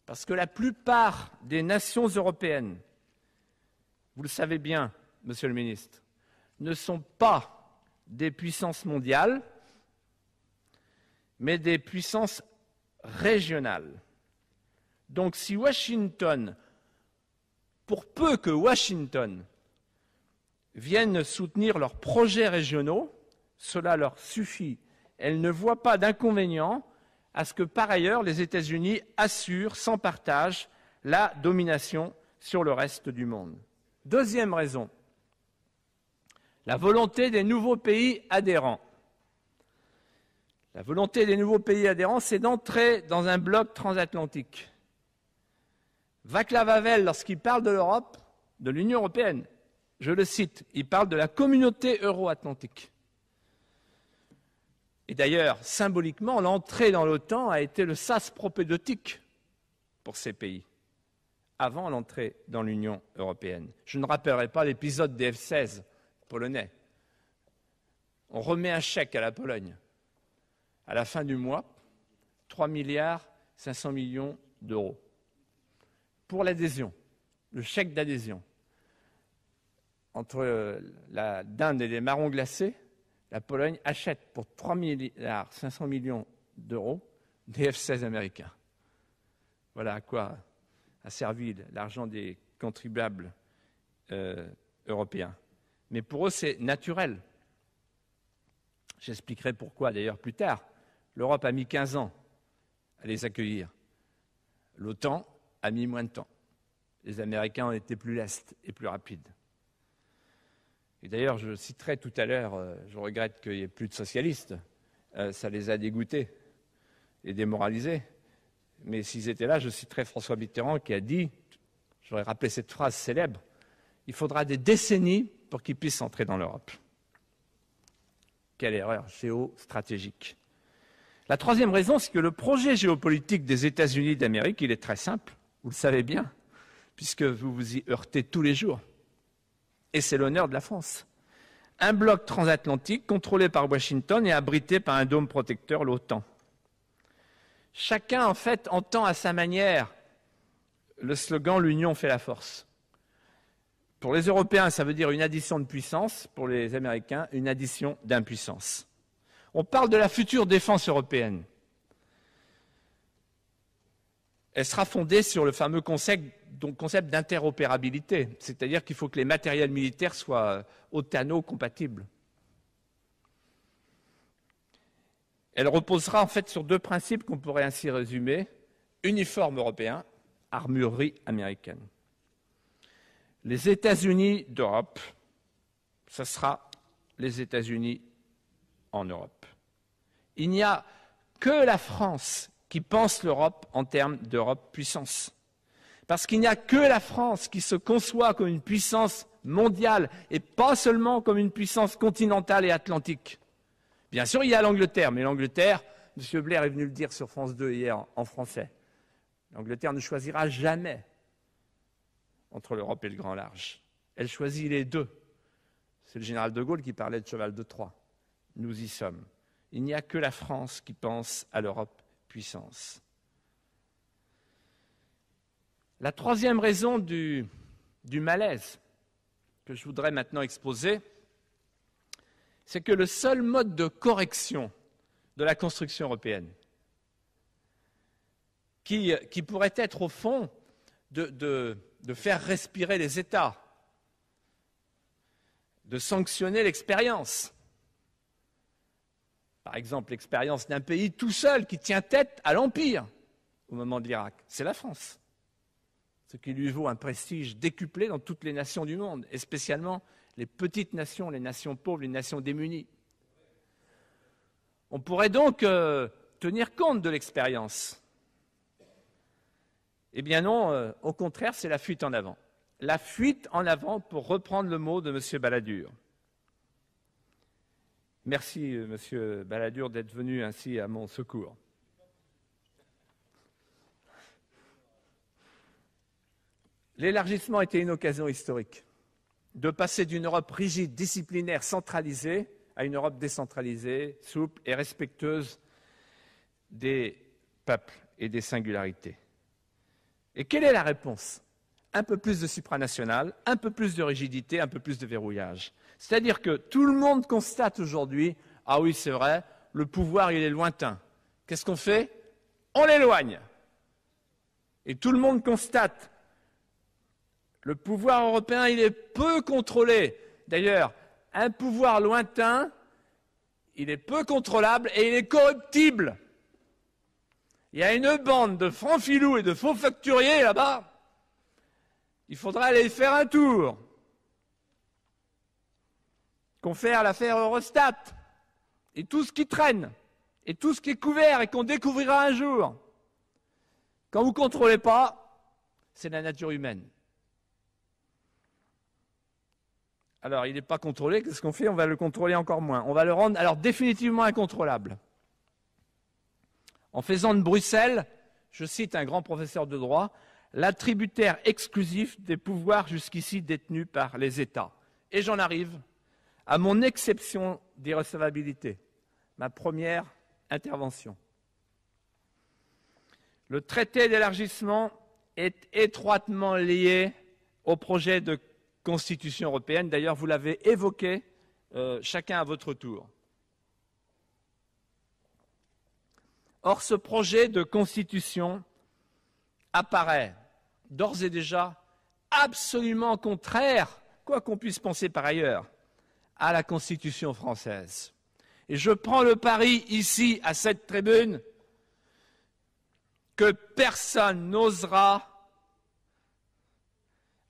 Parce que la plupart des nations européennes, vous le savez bien, Monsieur le ministre, ne sont pas des puissances mondiales, mais des puissances régionales. Donc si Washington, pour peu que Washington vienne soutenir leurs projets régionaux, cela leur suffit. Elles ne voient pas d'inconvénient à ce que par ailleurs les États-Unis assurent sans partage la domination sur le reste du monde. Deuxième raison, la volonté des nouveaux pays adhérents. La volonté des nouveaux pays adhérents, c'est d'entrer dans un bloc transatlantique. Vaclav Havel, lorsqu'il parle de l'Europe, de l'Union européenne, je le cite, il parle de la communauté euro-atlantique. Et d'ailleurs, symboliquement, l'entrée dans l'OTAN a été le sas propédotique pour ces pays, avant l'entrée dans l'Union européenne. Je ne rappellerai pas l'épisode des F-16 polonais. On remet un chèque à la Pologne à la fin du mois 3 milliards 500 millions d'euros. Pour l'adhésion, le chèque d'adhésion entre euh, la dinde et les marrons glacés, la Pologne achète pour 3 milliards 500 millions d'euros des F-16 américains. Voilà à quoi a servi l'argent des contribuables euh, européens. Mais pour eux, c'est naturel. J'expliquerai pourquoi d'ailleurs plus tard. L'Europe a mis 15 ans à les accueillir. L'OTAN a mis moins de temps. Les Américains ont été plus lestes et plus rapides. Et d'ailleurs, je citerai tout à l'heure, euh, je regrette qu'il n'y ait plus de socialistes. Euh, ça les a dégoûtés et démoralisés. Mais s'ils étaient là, je citerai François Mitterrand qui a dit, j'aurais rappelé cette phrase célèbre, il faudra des décennies pour qu'ils puissent entrer dans l'Europe. Quelle erreur géostratégique. La troisième raison, c'est que le projet géopolitique des États-Unis d'Amérique, il est très simple, vous le savez bien, puisque vous vous y heurtez tous les jours. Et c'est l'honneur de la France. Un bloc transatlantique contrôlé par Washington et abrité par un dôme protecteur, l'OTAN. Chacun, en fait, entend à sa manière le slogan L'Union fait la force. Pour les Européens, ça veut dire une addition de puissance, pour les Américains, une addition d'impuissance. On parle de la future défense européenne. Elle sera fondée sur le fameux concept, d'interopérabilité, c'est-à-dire qu'il faut que les matériels militaires soient euh, OTANO compatibles. Elle reposera en fait sur deux principes qu'on pourrait ainsi résumer uniforme européen, armurerie américaine. Les États-Unis d'Europe, ce sera les États-Unis en Europe. Il n'y a que la France qui pense l'Europe en termes d'Europe puissance. Parce qu'il n'y a que la France qui se conçoit comme une puissance mondiale et pas seulement comme une puissance continentale et atlantique. Bien sûr, il y a l'Angleterre, mais l'Angleterre, M. Blair est venu le dire sur France 2 hier en français, l'Angleterre ne choisira jamais entre l'Europe et le grand large. Elle choisit les deux. C'est le général de Gaulle qui parlait de cheval de Troie. Nous y sommes. Il n'y a que la France qui pense à l'Europe puissance. La troisième raison du, malaise que je voudrais maintenant exposer, c'est que le seul mode de correction de la construction européenne, qui, pourrait être au fond de faire respirer les États, de sanctionner l'expérience, par exemple l'expérience d'un pays tout seul qui tient tête à l'Empire au moment de l'Irak, c'est la France. Ce qui lui vaut un prestige décuplé dans toutes les nations du monde, et spécialement les petites nations, les nations pauvres, les nations démunies. On pourrait donc euh, tenir compte de l'expérience. Eh bien non, euh, au contraire, c'est la fuite en avant. La fuite en avant, pour reprendre le mot de M. Balladur. Merci, euh, Monsieur Balladur, d'être venu ainsi à mon secours. L'élargissement était une occasion historique de passer d'une Europe rigide, disciplinaire, centralisée, à une Europe décentralisée, souple et respectueuse des peuples et des singularités. Et quelle est la réponse Un peu plus de supranational, un peu plus de rigidité, un peu plus de verrouillage. C'est-à-dire que tout le monde constate aujourd'hui, ah oui, c'est vrai, le pouvoir, il est lointain. Qu'est-ce qu'on fait On l'éloigne. Et tout le monde constate, le pouvoir européen, il est peu contrôlé. D'ailleurs, un pouvoir lointain, il est peu contrôlable et il est corruptible. Il y a une bande de francs filous et de faux facturiers là-bas. Il faudra aller faire un tour à l'affaire Eurostat, et tout ce qui traîne, et tout ce qui est couvert et qu'on découvrira un jour. Quand vous ne contrôlez pas, c'est la nature humaine. Alors, il n'est pas contrôlé, qu'est-ce qu'on fait On va le contrôler encore moins. On va le rendre alors définitivement incontrôlable. En faisant de Bruxelles, je cite un grand professeur de droit, l'attributaire exclusif des pouvoirs jusqu'ici détenus par les États. Et j'en arrive à mon exception d'irrecevabilité, ma première intervention. Le traité d'élargissement est étroitement lié au projet de Constitution européenne. D'ailleurs, vous l'avez évoqué euh, chacun à votre tour. Or, ce projet de Constitution apparaît d'ores et déjà absolument contraire, quoi qu'on puisse penser par ailleurs, à la Constitution française. Et je prends le pari ici, à cette tribune, que personne n'osera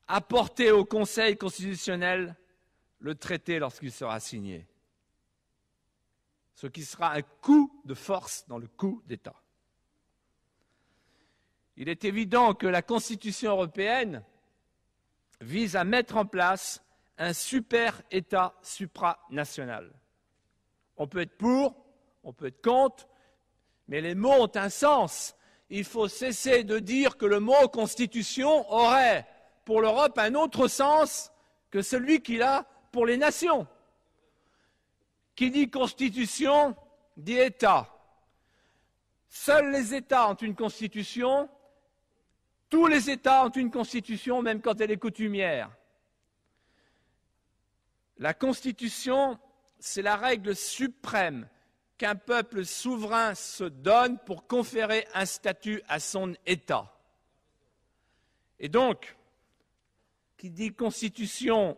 apporter au Conseil constitutionnel le traité lorsqu'il sera signé. Ce qui sera un coup de force dans le coup d'État. Il est évident que la Constitution européenne vise à mettre en place un super État supranational. On peut être pour, on peut être contre, mais les mots ont un sens. Il faut cesser de dire que le mot constitution aurait pour l'Europe un autre sens que celui qu'il a pour les nations. Qui dit constitution dit État. Seuls les États ont une constitution, tous les États ont une constitution, même quand elle est coutumière. La Constitution, c'est la règle suprême qu'un peuple souverain se donne pour conférer un statut à son État. Et donc, qui dit Constitution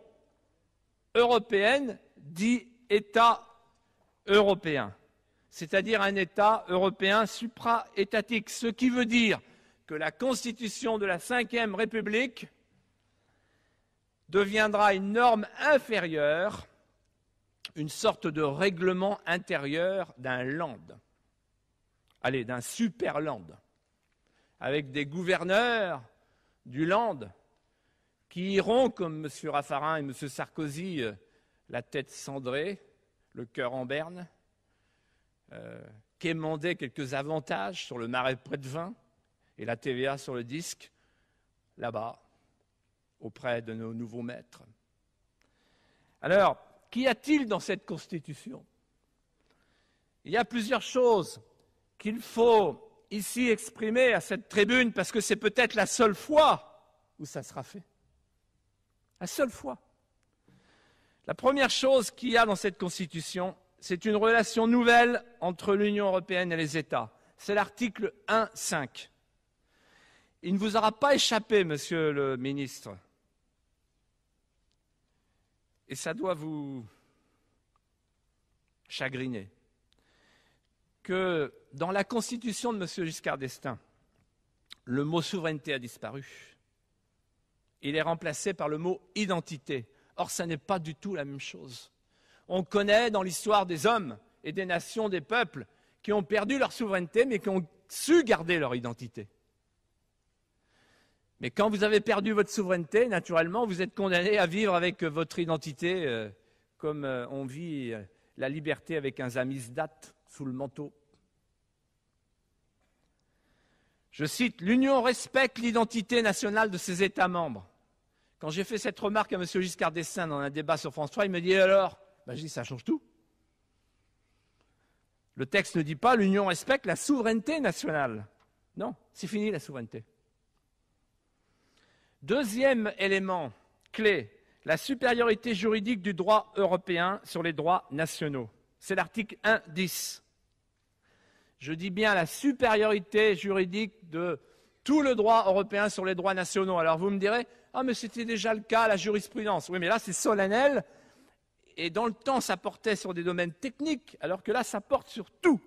européenne dit État européen, c'est-à-dire un État européen supra-étatique. ce qui veut dire que la Constitution de la Ve République deviendra une norme inférieure, une sorte de règlement intérieur d'un land, allez, d'un super land, avec des gouverneurs du land qui iront, comme M. Raffarin et M. Sarkozy, euh, la tête cendrée, le cœur en berne, euh, quémander quelques avantages sur le marais près de vin et la TVA sur le disque, là-bas, auprès de nos nouveaux maîtres. Alors, qu'y a-t-il dans cette Constitution Il y a plusieurs choses qu'il faut ici exprimer à cette tribune parce que c'est peut-être la seule fois où ça sera fait. La seule fois. La première chose qu'il y a dans cette Constitution, c'est une relation nouvelle entre l'Union européenne et les États. C'est l'article 1.5. Il ne vous aura pas échappé, monsieur le ministre, et ça doit vous chagriner que dans la constitution de M. Giscard d'Estaing, le mot souveraineté a disparu. Il est remplacé par le mot identité. Or, ce n'est pas du tout la même chose. On connaît dans l'histoire des hommes et des nations, des peuples, qui ont perdu leur souveraineté, mais qui ont su garder leur identité. Mais quand vous avez perdu votre souveraineté, naturellement, vous êtes condamné à vivre avec euh, votre identité euh, comme euh, on vit la liberté avec un zamizdat sous le manteau. Je cite, L'Union respecte l'identité nationale de ses États membres. Quand j'ai fait cette remarque à M. Giscard d'Estaing dans un débat sur France 3, il me dit alors ben, Je dis, ça change tout. Le texte ne dit pas l'Union respecte la souveraineté nationale. Non, c'est fini la souveraineté. Deuxième élément clé, la supériorité juridique du droit européen sur les droits nationaux. C'est l'article 1.10. Je dis bien la supériorité juridique de tout le droit européen sur les droits nationaux. Alors vous me direz, ah mais c'était déjà le cas, la jurisprudence. Oui mais là c'est solennel et dans le temps ça portait sur des domaines techniques alors que là ça porte sur tout.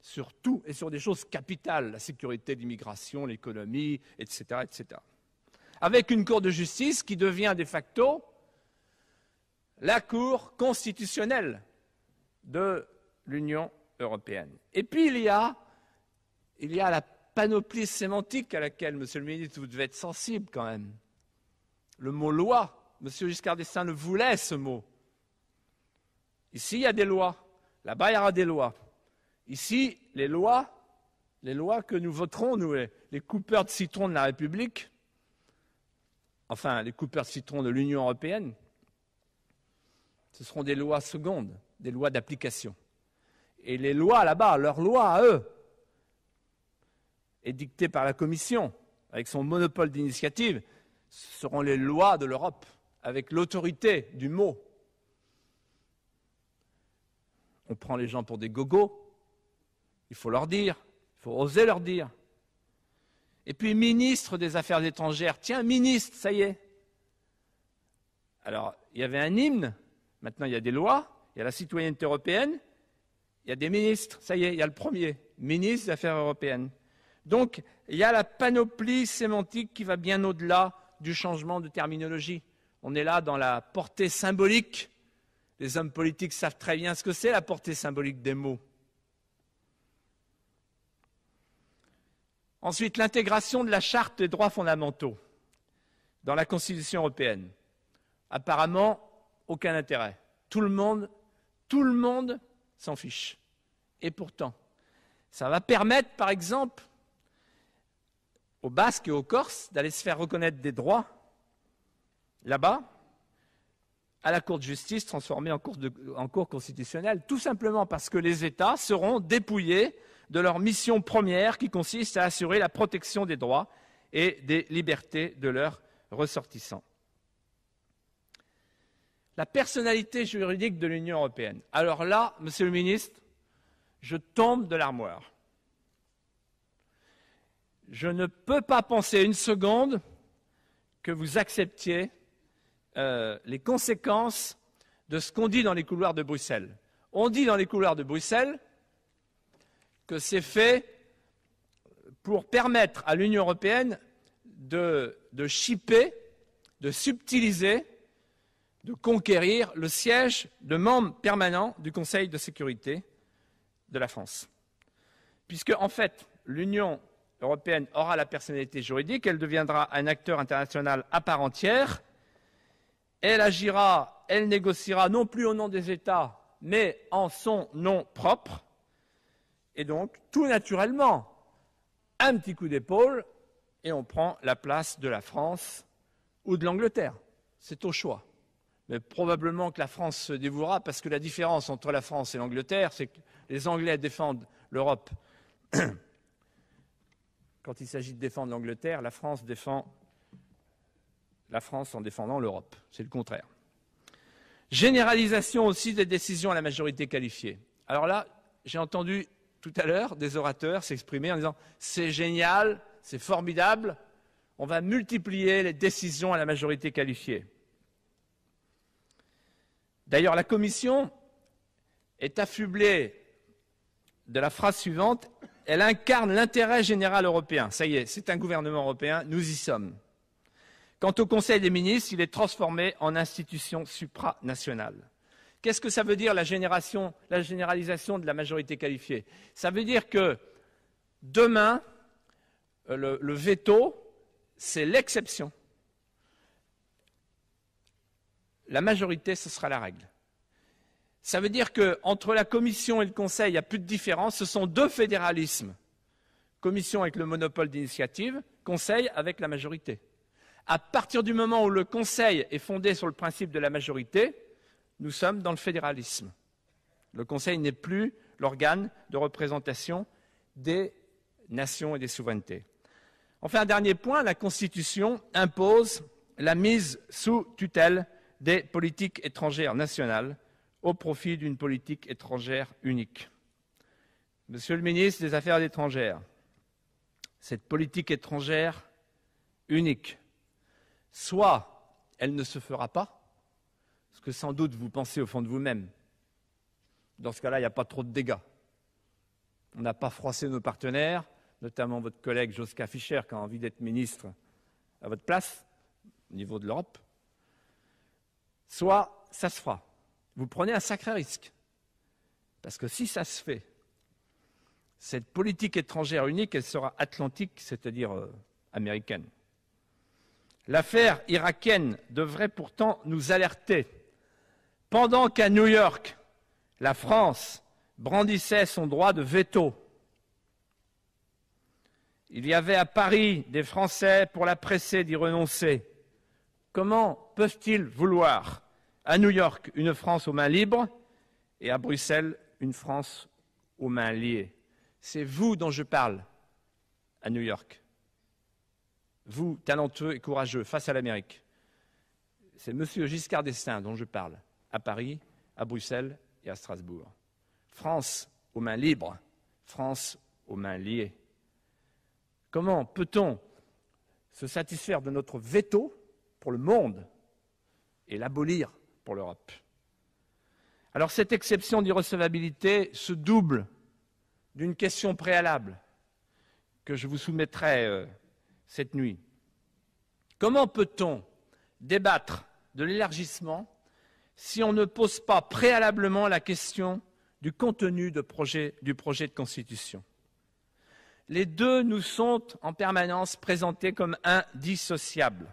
Sur tout et sur des choses capitales, la sécurité, l'immigration, l'économie, etc. etc avec une Cour de justice qui devient de facto la Cour constitutionnelle de l'Union européenne. Et puis il y a, la panoplie sémantique à laquelle, monsieur le ministre, vous devez être sensible quand même. Le mot loi, monsieur Giscard d'Estaing le voulait ce mot. Ici, il y a des lois. Là-bas, il y aura des lois. Ici, les lois, les lois que nous voterons, nous, les coupeurs de citron de la République, enfin les coupeurs de citron de l'Union européenne, ce seront des lois secondes, des lois d'application. Et les lois là-bas, leurs lois à eux, édictées par la Commission, avec son monopole d'initiative, seront les lois de l'Europe, avec l'autorité du mot. On prend les gens pour des gogos, il faut leur dire, il faut oser leur dire et puis ministre des Affaires étrangères. Tiens, ministre, ça y est. Alors, il y avait un hymne, maintenant il y a des lois, il y a la citoyenneté européenne, il y a des ministres, ça y est, il y a le premier, ministre des Affaires européennes. Donc, il y a la panoplie sémantique qui va bien au-delà du changement de terminologie. On est là dans la portée symbolique. Les hommes politiques savent très bien ce que c'est la portée symbolique des mots. Ensuite, l'intégration de la charte des droits fondamentaux dans la Constitution européenne. Apparemment, aucun intérêt. Tout le monde, tout le monde s'en fiche. Et pourtant, ça va permettre, par exemple, aux Basques et aux Corses d'aller se faire reconnaître des droits là-bas, à la Cour de justice transformée en en cour, constitutionnelle, tout simplement parce que les États seront dépouillés de leur mission première qui consiste à assurer la protection des droits et des libertés de leurs ressortissants. La personnalité juridique de l'Union européenne. Alors là, Monsieur le ministre, je tombe de l'armoire. Je ne peux pas penser une seconde que vous acceptiez euh, les conséquences de ce qu'on dit dans les couloirs de Bruxelles. On dit dans les couloirs de Bruxelles que c'est fait pour permettre à l'Union européenne de, de chipper, de subtiliser, de conquérir le siège de membre permanent du Conseil de sécurité de la France. Puisque, en fait, l'Union européenne aura la personnalité juridique, elle deviendra un acteur international à part entière, elle agira, elle négociera non plus au nom des États, mais en son nom propre, et donc, tout naturellement, un petit coup d'épaule et on prend la place de la France ou de l'Angleterre. C'est au choix. Mais probablement que la France se dévouera parce que la différence entre la France et l'Angleterre, c'est que les Anglais défendent l'Europe. Quand il s'agit de défendre l'Angleterre, la France défend la France en défendant l'Europe. C'est le contraire. Généralisation aussi des décisions à la majorité qualifiée. Alors là, j'ai entendu tout à l'heure des orateurs s'exprimaient en disant c'est génial, c'est formidable, on va multiplier les décisions à la majorité qualifiée. D'ailleurs, la Commission est affublée de la phrase suivante, elle incarne l'intérêt général européen. Ça y est, c'est un gouvernement européen, nous y sommes. Quant au Conseil des ministres, il est transformé en institution supranationale. Qu'est-ce que ça veut dire la, généralisation de la majorité qualifiée Ça veut dire que demain, euh, le, le veto, c'est l'exception. La majorité, ce sera la règle. Ça veut dire qu'entre la Commission et le Conseil, il n'y a plus de différence. Ce sont deux fédéralismes. Commission avec le monopole d'initiative, Conseil avec la majorité. À partir du moment où le Conseil est fondé sur le principe de la majorité, nous sommes dans le fédéralisme. Le Conseil n'est plus l'organe de représentation des nations et des souverainetés. Enfin, un dernier point, la Constitution impose la mise sous tutelle des politiques étrangères nationales au profit d'une politique étrangère unique. Monsieur le ministre des Affaires étrangères, cette politique étrangère unique, soit elle ne se fera pas, ce que sans doute vous pensez au fond de vous-même. Dans ce cas-là, il n'y a pas trop de dégâts. On n'a pas froissé nos partenaires, notamment votre collègue Josca Fischer, qui a envie d'être ministre à votre place, au niveau de l'Europe. Soit ça se fera. Vous prenez un sacré risque. Parce que si ça se fait, cette politique étrangère unique, elle sera atlantique, c'est-à-dire euh, américaine. L'affaire irakienne devrait pourtant nous alerter pendant qu'à New York, la France brandissait son droit de veto, il y avait à Paris des Français pour la presser d'y renoncer. Comment peuvent-ils vouloir à New York une France aux mains libres et à Bruxelles une France aux mains liées C'est vous dont je parle à New York. Vous, talentueux et courageux, face à l'Amérique. C'est Monsieur Giscard d'Estaing dont je parle à Paris, à Bruxelles et à Strasbourg. France aux mains libres, France aux mains liées. Comment peut-on se satisfaire de notre veto pour le monde et l'abolir pour l'Europe Alors cette exception d'irrecevabilité se double d'une question préalable que je vous soumettrai euh, cette nuit. Comment peut-on débattre de l'élargissement si on ne pose pas préalablement la question du contenu du projet de constitution. Les deux nous sont en permanence présentés comme indissociables.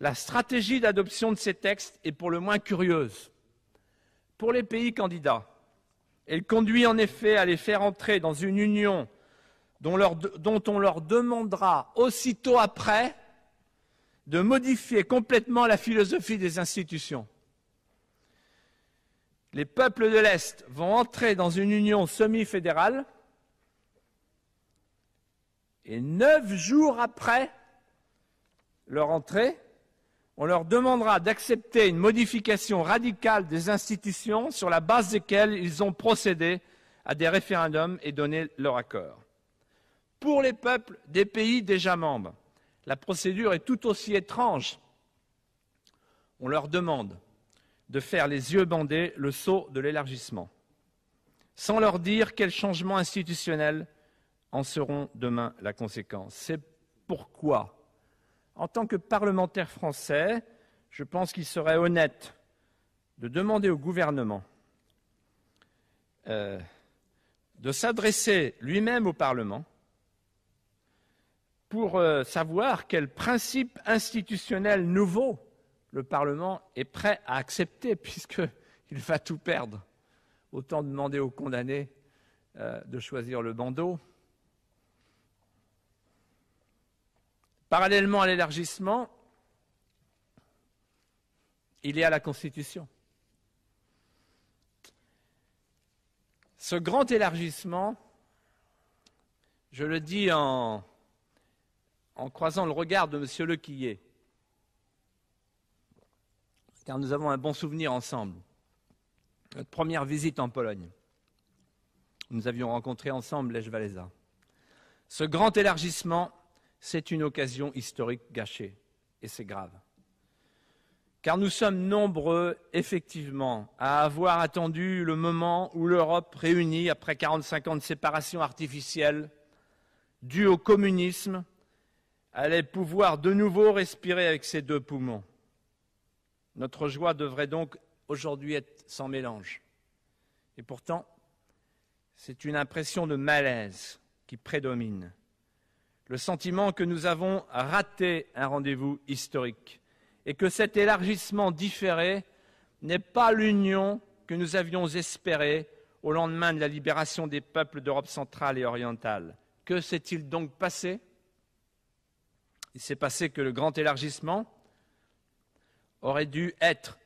La stratégie d'adoption de ces textes est pour le moins curieuse. Pour les pays candidats, elle conduit en effet à les faire entrer dans une union dont on leur demandera aussitôt après de modifier complètement la philosophie des institutions les peuples de l'Est vont entrer dans une union semi-fédérale, et neuf jours après leur entrée, on leur demandera d'accepter une modification radicale des institutions sur la base desquelles ils ont procédé à des référendums et donné leur accord. Pour les peuples des pays déjà membres, la procédure est tout aussi étrange. On leur demande de faire les yeux bandés le saut de l'élargissement, sans leur dire quels changements institutionnels en seront demain la conséquence. C'est pourquoi, en tant que parlementaire français, je pense qu'il serait honnête de demander au gouvernement euh, de s'adresser lui-même au Parlement pour euh, savoir quels principes institutionnels nouveaux le Parlement est prêt à accepter puisqu'il va tout perdre. Autant demander aux condamnés euh, de choisir le bandeau. Parallèlement à l'élargissement, il y a la Constitution. Ce grand élargissement, je le dis en, en croisant le regard de M. Lequillet, car nous avons un bon souvenir ensemble. Notre première visite en Pologne. Nous avions rencontré ensemble les Walesa. Ce grand élargissement, c'est une occasion historique gâchée, et c'est grave. Car nous sommes nombreux, effectivement, à avoir attendu le moment où l'Europe, réunie après 45 ans de séparation artificielle, due au communisme, allait pouvoir de nouveau respirer avec ses deux poumons. Notre joie devrait donc aujourd'hui être sans mélange. Et pourtant, c'est une impression de malaise qui prédomine. Le sentiment que nous avons raté un rendez-vous historique et que cet élargissement différé n'est pas l'union que nous avions espérée au lendemain de la libération des peuples d'Europe centrale et orientale. Que s'est-il donc passé Il s'est passé que le grand élargissement, aurait dû être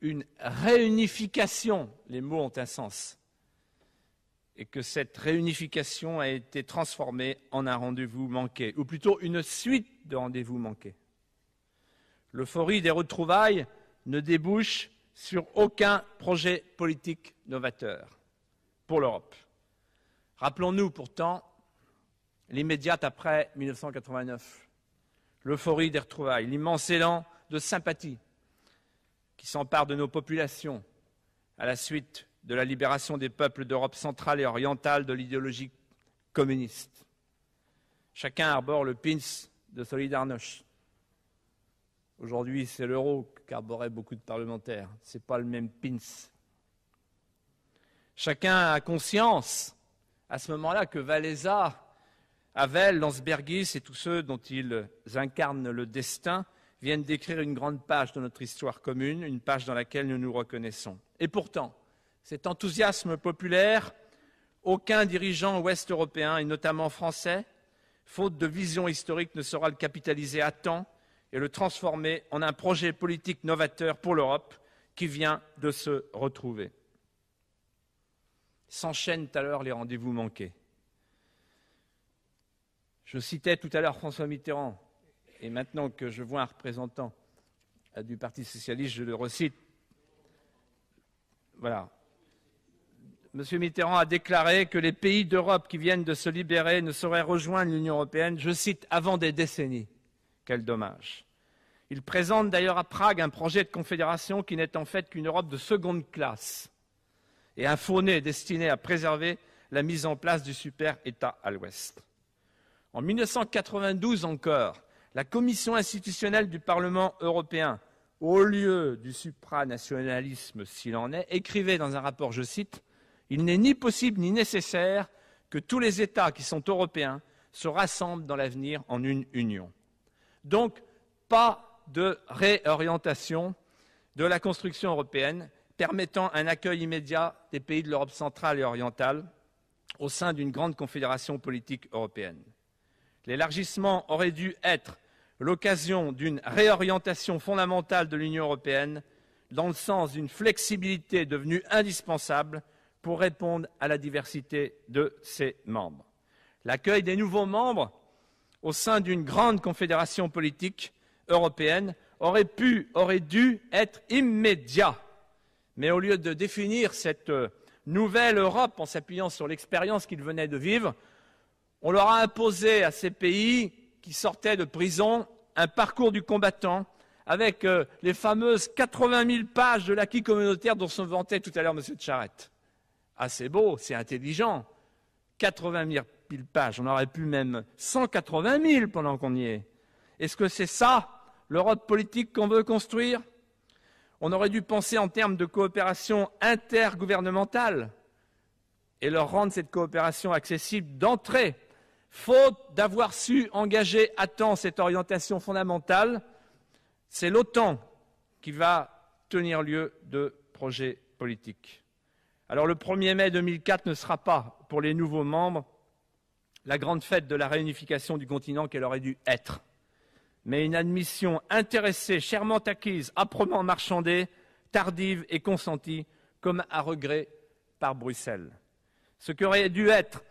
une réunification, les mots ont un sens, et que cette réunification a été transformée en un rendez-vous manqué, ou plutôt une suite de rendez-vous manqués. L'euphorie des retrouvailles ne débouche sur aucun projet politique novateur pour l'Europe. Rappelons-nous pourtant l'immédiate après 1989, l'euphorie des retrouvailles, l'immense élan de sympathie qui s'empare de nos populations à la suite de la libération des peuples d'Europe centrale et orientale de l'idéologie communiste. Chacun arbore le pins de Solidarność. Aujourd'hui, c'est l'euro qu'arboraient beaucoup de parlementaires. Ce n'est pas le même pins. Chacun a conscience, à ce moment-là, que Valéza, Havel, Lansbergis et tous ceux dont ils incarnent le destin viennent d'écrire une grande page de notre histoire commune, une page dans laquelle nous nous reconnaissons. Et pourtant, cet enthousiasme populaire, aucun dirigeant ouest européen, et notamment français, faute de vision historique, ne saura le capitaliser à temps et le transformer en un projet politique novateur pour l'Europe qui vient de se retrouver. S'enchaînent alors les rendez-vous manqués. Je citais tout à l'heure François Mitterrand et maintenant que je vois un représentant euh, du Parti socialiste, je le recite. Voilà. Monsieur Mitterrand a déclaré que les pays d'Europe qui viennent de se libérer ne sauraient rejoindre l'Union européenne, je cite, avant des décennies. Quel dommage. Il présente d'ailleurs à Prague un projet de confédération qui n'est en fait qu'une Europe de seconde classe et un fournet destiné à préserver la mise en place du super État à l'Ouest. En 1992 encore, la Commission institutionnelle du Parlement européen, au lieu du supranationalisme s'il en est, écrivait dans un rapport, je cite, Il n'est ni possible ni nécessaire que tous les États qui sont européens se rassemblent dans l'avenir en une union. Donc, pas de réorientation de la construction européenne permettant un accueil immédiat des pays de l'Europe centrale et orientale au sein d'une grande confédération politique européenne. L'élargissement aurait dû être l'occasion d'une réorientation fondamentale de l'Union européenne dans le sens d'une flexibilité devenue indispensable pour répondre à la diversité de ses membres. L'accueil des nouveaux membres au sein d'une grande confédération politique européenne aurait pu, aurait dû être immédiat. Mais au lieu de définir cette euh, nouvelle Europe en s'appuyant sur l'expérience qu'ils venaient de vivre, on leur a imposé à ces pays qui sortait de prison, un parcours du combattant, avec euh, les fameuses 80 000 pages de l'acquis communautaire dont se vantait tout à l'heure M. de Charette. Ah, c'est beau, c'est intelligent. 80 000 pages, on aurait pu même 180 000 pendant qu'on y est. Est-ce que c'est ça l'Europe politique qu'on veut construire On aurait dû penser en termes de coopération intergouvernementale et leur rendre cette coopération accessible d'entrée Faute d'avoir su engager à temps cette orientation fondamentale, c'est l'OTAN qui va tenir lieu de projet politique. Alors le 1er mai 2004 ne sera pas, pour les nouveaux membres, la grande fête de la réunification du continent qu'elle aurait dû être, mais une admission intéressée, chèrement acquise, âprement marchandée, tardive et consentie, comme à regret par Bruxelles. Ce qui aurait dû être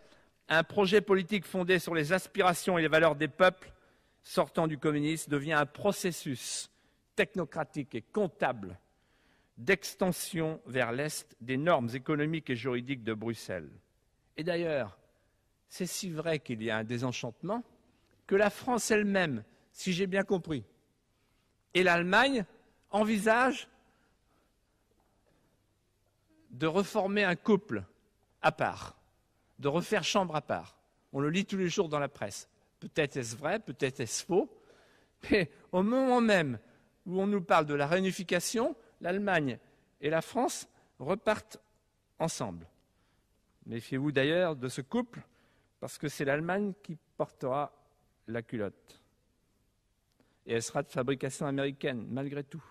un projet politique fondé sur les aspirations et les valeurs des peuples sortant du communisme devient un processus technocratique et comptable d'extension vers l'Est des normes économiques et juridiques de Bruxelles. Et d'ailleurs, c'est si vrai qu'il y a un désenchantement que la France elle-même, si j'ai bien compris, et l'Allemagne envisagent de reformer un couple à part de refaire chambre à part. On le lit tous les jours dans la presse. Peut-être est-ce vrai, peut-être est-ce faux, mais au moment même où on nous parle de la réunification, l'Allemagne et la France repartent ensemble. Méfiez-vous d'ailleurs de ce couple, parce que c'est l'Allemagne qui portera la culotte. Et elle sera de fabrication américaine, malgré tout.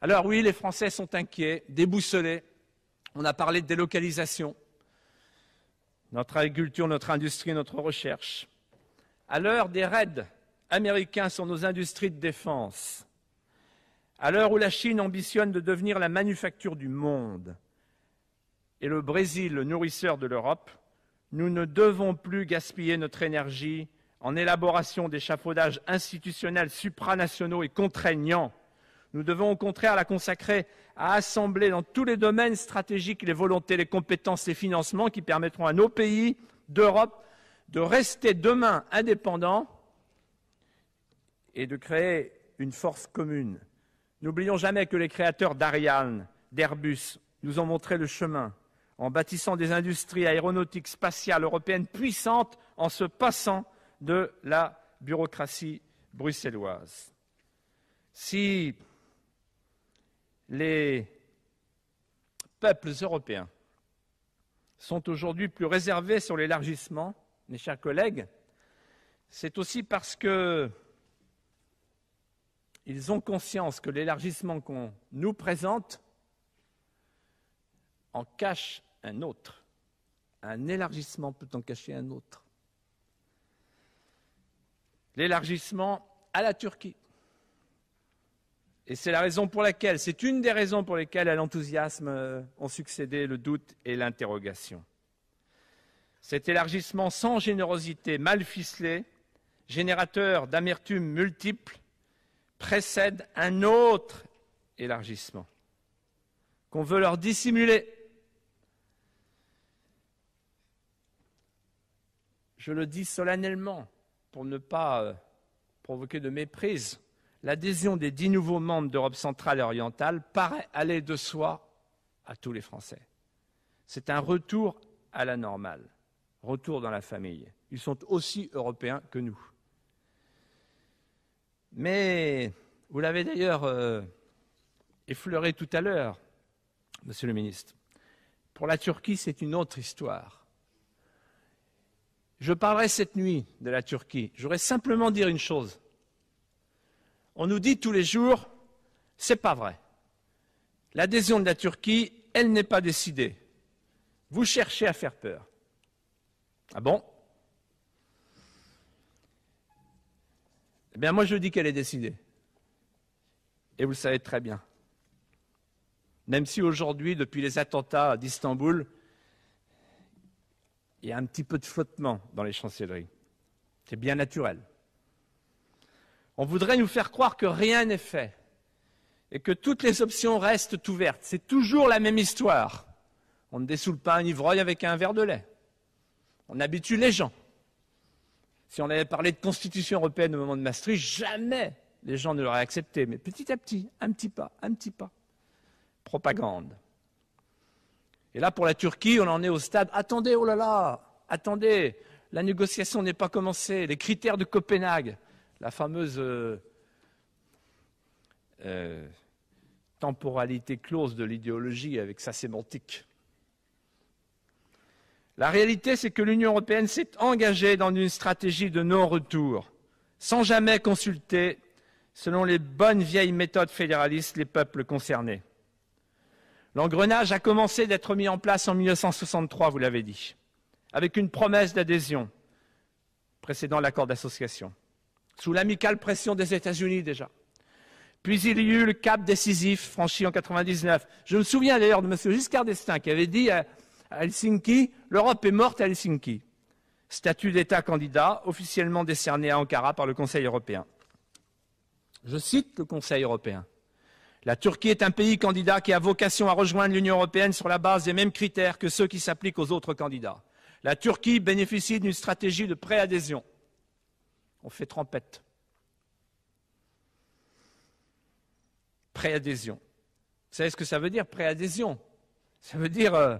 Alors oui, les Français sont inquiets, déboussolés. On a parlé de délocalisation notre agriculture, notre industrie, notre recherche. À l'heure des raids américains sur nos industries de défense, à l'heure où la Chine ambitionne de devenir la manufacture du monde, et le Brésil, le nourrisseur de l'Europe, nous ne devons plus gaspiller notre énergie en élaboration d'échafaudages institutionnels supranationaux et contraignants nous devons au contraire la consacrer à assembler dans tous les domaines stratégiques les volontés, les compétences, les financements qui permettront à nos pays d'Europe de rester demain indépendants et de créer une force commune. N'oublions jamais que les créateurs d'Ariane, d'Airbus, nous ont montré le chemin en bâtissant des industries aéronautiques, spatiales, européennes puissantes, en se passant de la bureaucratie bruxelloise. Si les peuples européens sont aujourd'hui plus réservés sur l'élargissement, mes chers collègues, c'est aussi parce que ils ont conscience que l'élargissement qu'on nous présente en cache un autre. Un élargissement peut en cacher un autre. L'élargissement à la Turquie, et c'est la raison pour laquelle, c'est une des raisons pour lesquelles à l'enthousiasme euh, ont succédé le doute et l'interrogation. Cet élargissement sans générosité, mal ficelé, générateur d'amertume multiple, précède un autre élargissement qu'on veut leur dissimuler. Je le dis solennellement pour ne pas euh, provoquer de méprise l'adhésion des dix nouveaux membres d'Europe centrale et orientale paraît aller de soi à tous les Français. C'est un retour à la normale, retour dans la famille. Ils sont aussi européens que nous. Mais vous l'avez d'ailleurs euh, effleuré tout à l'heure, Monsieur le ministre. Pour la Turquie, c'est une autre histoire. Je parlerai cette nuit de la Turquie. J'aurais simplement dire une chose on nous dit tous les jours, c'est pas vrai. L'adhésion de la Turquie, elle n'est pas décidée. Vous cherchez à faire peur. Ah bon Eh bien, moi, je dis qu'elle est décidée. Et vous le savez très bien. Même si aujourd'hui, depuis les attentats d'Istanbul, il y a un petit peu de flottement dans les chancelleries. C'est bien naturel. On voudrait nous faire croire que rien n'est fait et que toutes les options restent ouvertes. C'est toujours la même histoire. On ne dessoule pas un ivrogne avec un verre de lait. On habitue les gens. Si on avait parlé de constitution européenne au moment de Maastricht, jamais les gens ne l'auraient accepté. Mais petit à petit, un petit pas, un petit pas. Propagande. Et là, pour la Turquie, on en est au stade, attendez, oh là là, attendez, la négociation n'est pas commencée, les critères de Copenhague la fameuse euh, euh, temporalité close de l'idéologie avec sa sémantique. La réalité, c'est que l'Union européenne s'est engagée dans une stratégie de non-retour, sans jamais consulter, selon les bonnes vieilles méthodes fédéralistes, les peuples concernés. L'engrenage a commencé d'être mis en place en 1963, vous l'avez dit, avec une promesse d'adhésion précédant l'accord d'association sous l'amicale pression des États-Unis déjà. Puis il y eut le cap décisif franchi en 99. Je me souviens d'ailleurs de M. Giscard d'Estaing qui avait dit à Helsinki, l'Europe est morte à Helsinki. Statut d'État candidat officiellement décerné à Ankara par le Conseil européen. Je cite le Conseil européen. La Turquie est un pays candidat qui a vocation à rejoindre l'Union européenne sur la base des mêmes critères que ceux qui s'appliquent aux autres candidats. La Turquie bénéficie d'une stratégie de préadhésion. On fait trempette. Préadhésion. Vous savez ce que ça veut dire, préadhésion Ça veut dire euh,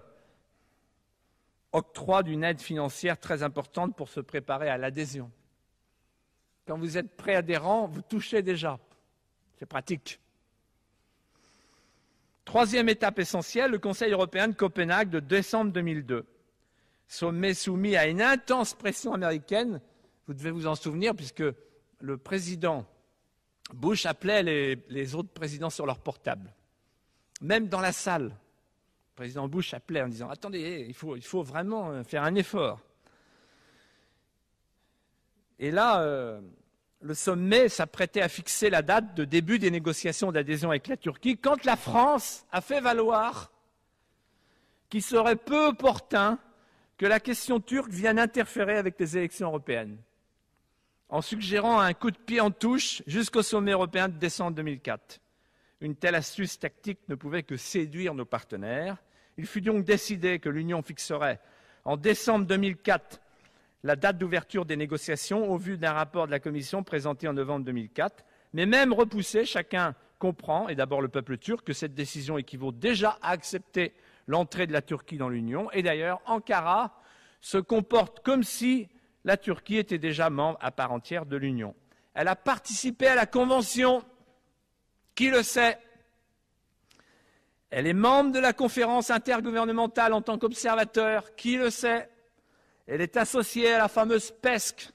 octroi d'une aide financière très importante pour se préparer à l'adhésion. Quand vous êtes préadhérent, vous touchez déjà. C'est pratique. Troisième étape essentielle, le Conseil européen de Copenhague de décembre 2002. Sommet soumis à une intense pression américaine vous devez vous en souvenir puisque le président Bush appelait les, autres présidents sur leur portable. Même dans la salle, le président Bush appelait en disant Attendez, il faut, vraiment euh, faire un effort. Et là, euh, le sommet s'apprêtait à fixer la date de début des négociations d'adhésion avec la Turquie quand la France a fait valoir qu'il serait peu opportun que la question turque vienne interférer avec les élections européennes en suggérant un coup de pied en touche jusqu'au sommet européen de décembre 2004. Une telle astuce tactique ne pouvait que séduire nos partenaires. Il fut donc décidé que l'Union fixerait en décembre 2004 la date d'ouverture des négociations au vu d'un rapport de la Commission présenté en novembre 2004, mais même repoussé, chacun comprend, et d'abord le peuple turc, que cette décision équivaut déjà à accepter l'entrée de la Turquie dans l'Union. Et d'ailleurs, Ankara se comporte comme si la Turquie était déjà membre à part entière de l'Union. Elle a participé à la Convention. Qui le sait Elle est membre de la conférence intergouvernementale en tant qu'observateur. Qui le sait Elle est associée à la fameuse PESC.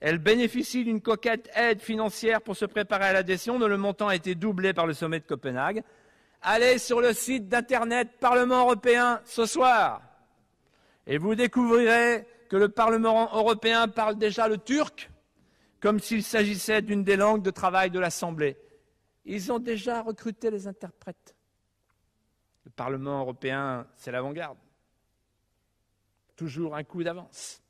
Elle bénéficie d'une coquette aide financière pour se préparer à l'adhésion, dont le montant a été doublé par le sommet de Copenhague. Allez sur le site d'Internet Parlement européen ce soir et vous découvrirez que le Parlement européen parle déjà le turc, comme s'il s'agissait d'une des langues de travail de l'Assemblée. Ils ont déjà recruté les interprètes. Le Parlement européen, c'est l'avant-garde. Toujours un coup d'avance.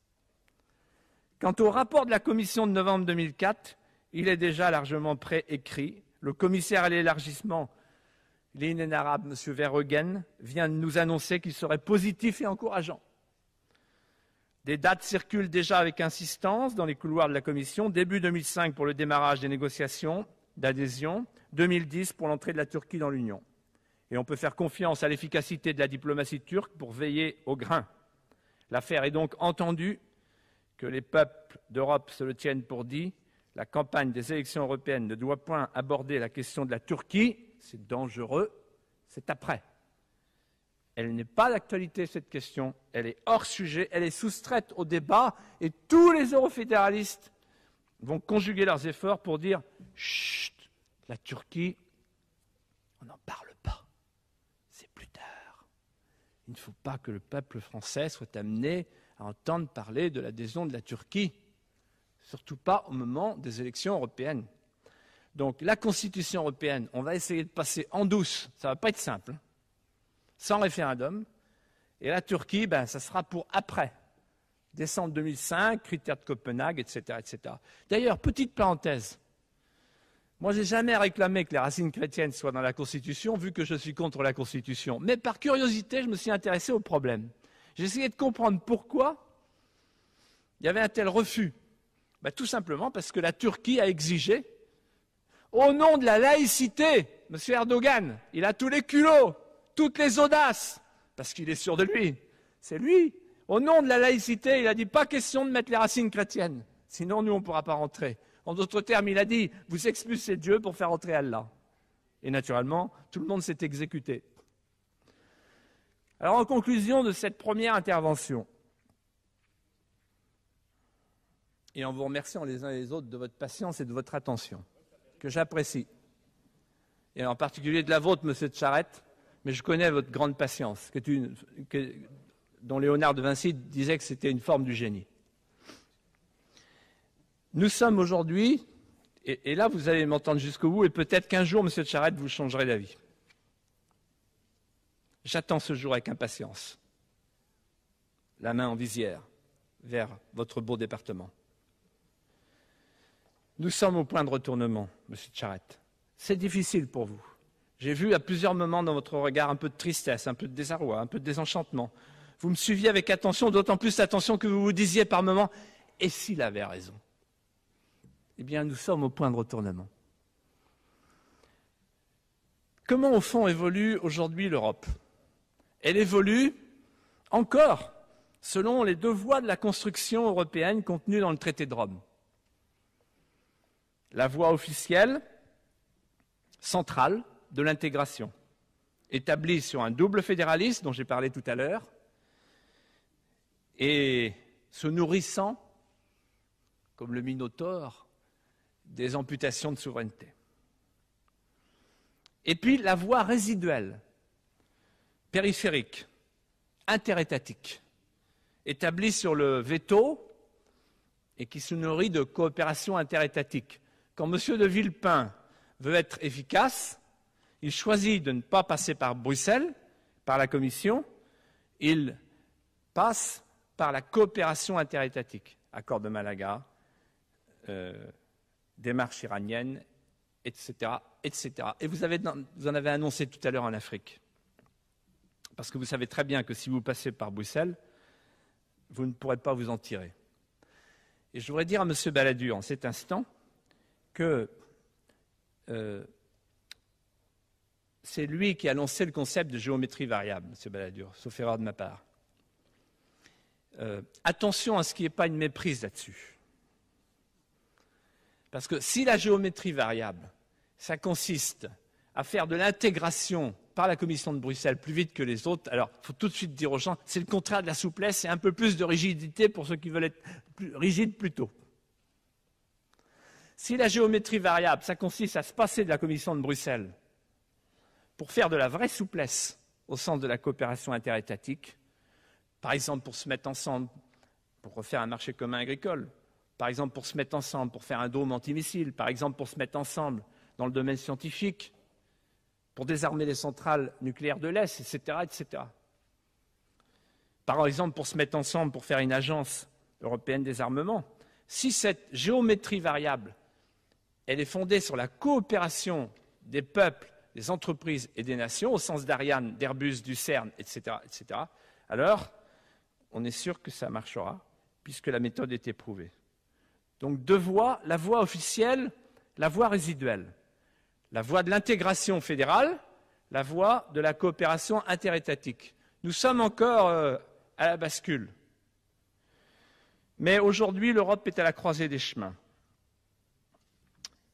Quant au rapport de la Commission de novembre 2004, il est déjà largement préécrit. Le commissaire à l'élargissement, l'inénarrable M. Verheugen, vient de nous annoncer qu'il serait positif et encourageant. Des dates circulent déjà avec insistance dans les couloirs de la Commission. Début 2005 pour le démarrage des négociations d'adhésion, 2010 pour l'entrée de la Turquie dans l'Union. Et on peut faire confiance à l'efficacité de la diplomatie turque pour veiller au grain. L'affaire est donc entendue, que les peuples d'Europe se le tiennent pour dit. La campagne des élections européennes ne doit point aborder la question de la Turquie, c'est dangereux, c'est après. Elle n'est pas d'actualité, cette question. Elle est hors sujet, elle est soustraite au débat et tous les eurofédéralistes vont conjuguer leurs efforts pour dire Chut, la Turquie, on n'en parle pas. C'est plus tard. Il ne faut pas que le peuple français soit amené à entendre parler de l'adhésion de la Turquie, surtout pas au moment des élections européennes. Donc la Constitution européenne, on va essayer de passer en douce, ça ne va pas être simple. Hein sans référendum. Et la Turquie, ben, ça sera pour après. Décembre 2005, critères de Copenhague, etc. etc. D'ailleurs, petite parenthèse. Moi, j'ai jamais réclamé que les racines chrétiennes soient dans la Constitution, vu que je suis contre la Constitution. Mais par curiosité, je me suis intéressé au problème. J'ai essayé de comprendre pourquoi il y avait un tel refus. Ben, tout simplement parce que la Turquie a exigé, au nom de la laïcité, M. Erdogan, il a tous les culots toutes les audaces, parce qu'il est sûr de lui. C'est lui. Au nom de la laïcité, il a dit pas question de mettre les racines chrétiennes, sinon nous on ne pourra pas rentrer. En d'autres termes, il a dit vous expulsez Dieu pour faire entrer Allah. Et naturellement, tout le monde s'est exécuté. Alors en conclusion de cette première intervention, et en vous remerciant les uns et les autres de votre patience et de votre attention, que j'apprécie, et en particulier de la vôtre, Monsieur de Charette, mais je connais votre grande patience, dont Léonard de Vinci disait que c'était une forme du génie. Nous sommes aujourd'hui, et, là vous allez m'entendre jusqu'au bout, et peut-être qu'un jour, Monsieur Tcharette, vous changerez d'avis. J'attends ce jour avec impatience, la main en visière vers votre beau département. Nous sommes au point de retournement, Monsieur Tcharette. C'est difficile pour vous. J'ai vu à plusieurs moments dans votre regard un peu de tristesse, un peu de désarroi, un peu de désenchantement. Vous me suiviez avec attention, d'autant plus attention que vous vous disiez par moments Et s'il avait raison Eh bien, nous sommes au point de retournement. Comment, au fond, évolue aujourd'hui l'Europe Elle évolue encore selon les deux voies de la construction européenne contenues dans le traité de Rome. La voie officielle, centrale, de l'intégration, établie sur un double fédéralisme dont j'ai parlé tout à l'heure, et se nourrissant, comme le Minotaure, des amputations de souveraineté. Et puis la voie résiduelle, périphérique, interétatique, établie sur le veto et qui se nourrit de coopération interétatique. Quand M. de Villepin veut être efficace, il choisit de ne pas passer par Bruxelles, par la Commission, il passe par la coopération interétatique, accord de Malaga, euh, démarche iranienne, etc., etc. Et vous, en avez annoncé tout à l'heure en Afrique. Parce que vous savez très bien que si vous passez par Bruxelles, vous ne pourrez pas vous en tirer. Et je voudrais dire à M. Balladur en cet instant que euh, c'est lui qui a lancé le concept de géométrie variable, M. Balladur, sauf erreur de ma part. Euh, attention à ce qu'il n'y ait pas une méprise là-dessus. Parce que si la géométrie variable, ça consiste à faire de l'intégration par la Commission de Bruxelles plus vite que les autres, alors il faut tout de suite dire aux gens, c'est le contraire de la souplesse et un peu plus de rigidité pour ceux qui veulent être rigides plus tôt. Si la géométrie variable, ça consiste à se passer de la Commission de Bruxelles pour faire de la vraie souplesse au sens de la coopération interétatique, par exemple pour se mettre ensemble pour refaire un marché commun agricole, par exemple pour se mettre ensemble pour faire un dôme antimissile, par exemple pour se mettre ensemble dans le domaine scientifique, pour désarmer les centrales nucléaires de l'Est, etc., Par exemple pour se mettre ensemble pour faire une agence européenne des armements. Si cette géométrie variable, elle est fondée sur la coopération des peuples des entreprises et des nations, au sens d'Ariane, d'Airbus, du CERN, etc., etc., alors on est sûr que ça marchera, puisque la méthode est éprouvée. Donc deux voies, la voie officielle, la voie résiduelle, la voie de l'intégration fédérale, la voie de la coopération interétatique. Nous sommes encore euh, à la bascule. Mais aujourd'hui, l'Europe est à la croisée des chemins.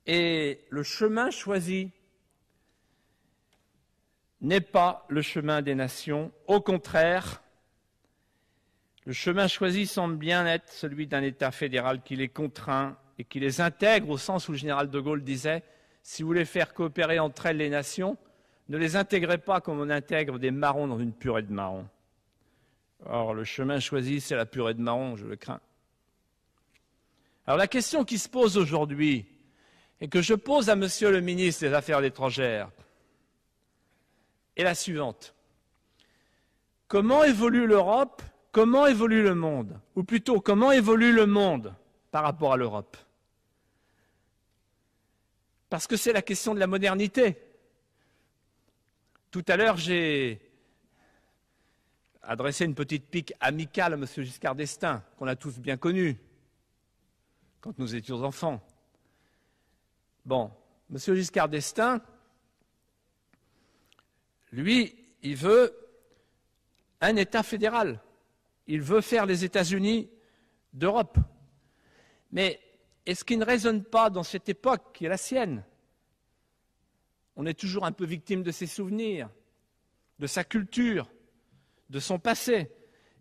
Et le chemin choisi n'est pas le chemin des nations. Au contraire, le chemin choisi semble bien être celui d'un État fédéral qui les contraint et qui les intègre au sens où le général de Gaulle disait si vous voulez faire coopérer entre elles les nations, ne les intégrez pas comme on intègre des marrons dans une purée de marrons. Or, le chemin choisi, c'est la purée de marrons, je le crains. Alors la question qui se pose aujourd'hui, et que je pose à Monsieur le ministre des Affaires étrangères, est la suivante. Comment évolue l'Europe Comment évolue le monde Ou plutôt, comment évolue le monde par rapport à l'Europe Parce que c'est la question de la modernité. Tout à l'heure, j'ai adressé une petite pique amicale à M. Giscard d'Estaing, qu'on a tous bien connu quand nous étions enfants. Bon, M. Giscard d'Estaing, lui, il veut un État fédéral. Il veut faire les États-Unis d'Europe. Mais est-ce qu'il ne résonne pas dans cette époque qui est la sienne On est toujours un peu victime de ses souvenirs, de sa culture, de son passé.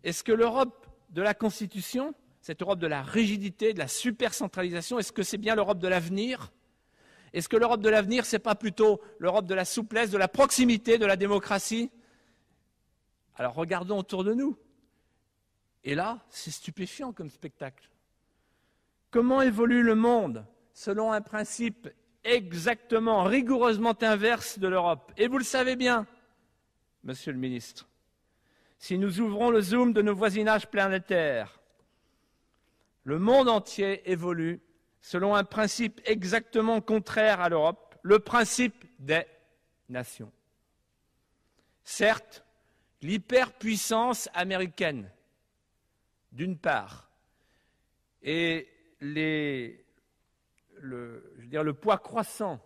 Est-ce que l'Europe de la Constitution, cette Europe de la rigidité, de la supercentralisation, est-ce que c'est bien l'Europe de l'avenir est-ce que l'Europe de l'avenir, ce n'est pas plutôt l'Europe de la souplesse, de la proximité, de la démocratie Alors regardons autour de nous. Et là, c'est stupéfiant comme spectacle. Comment évolue le monde selon un principe exactement, rigoureusement inverse de l'Europe Et vous le savez bien, monsieur le ministre. Si nous ouvrons le zoom de nos voisinages planétaires, le monde entier évolue selon un principe exactement contraire à l'Europe, le principe des nations. Certes, l'hyperpuissance américaine, d'une part, et le, le poids croissant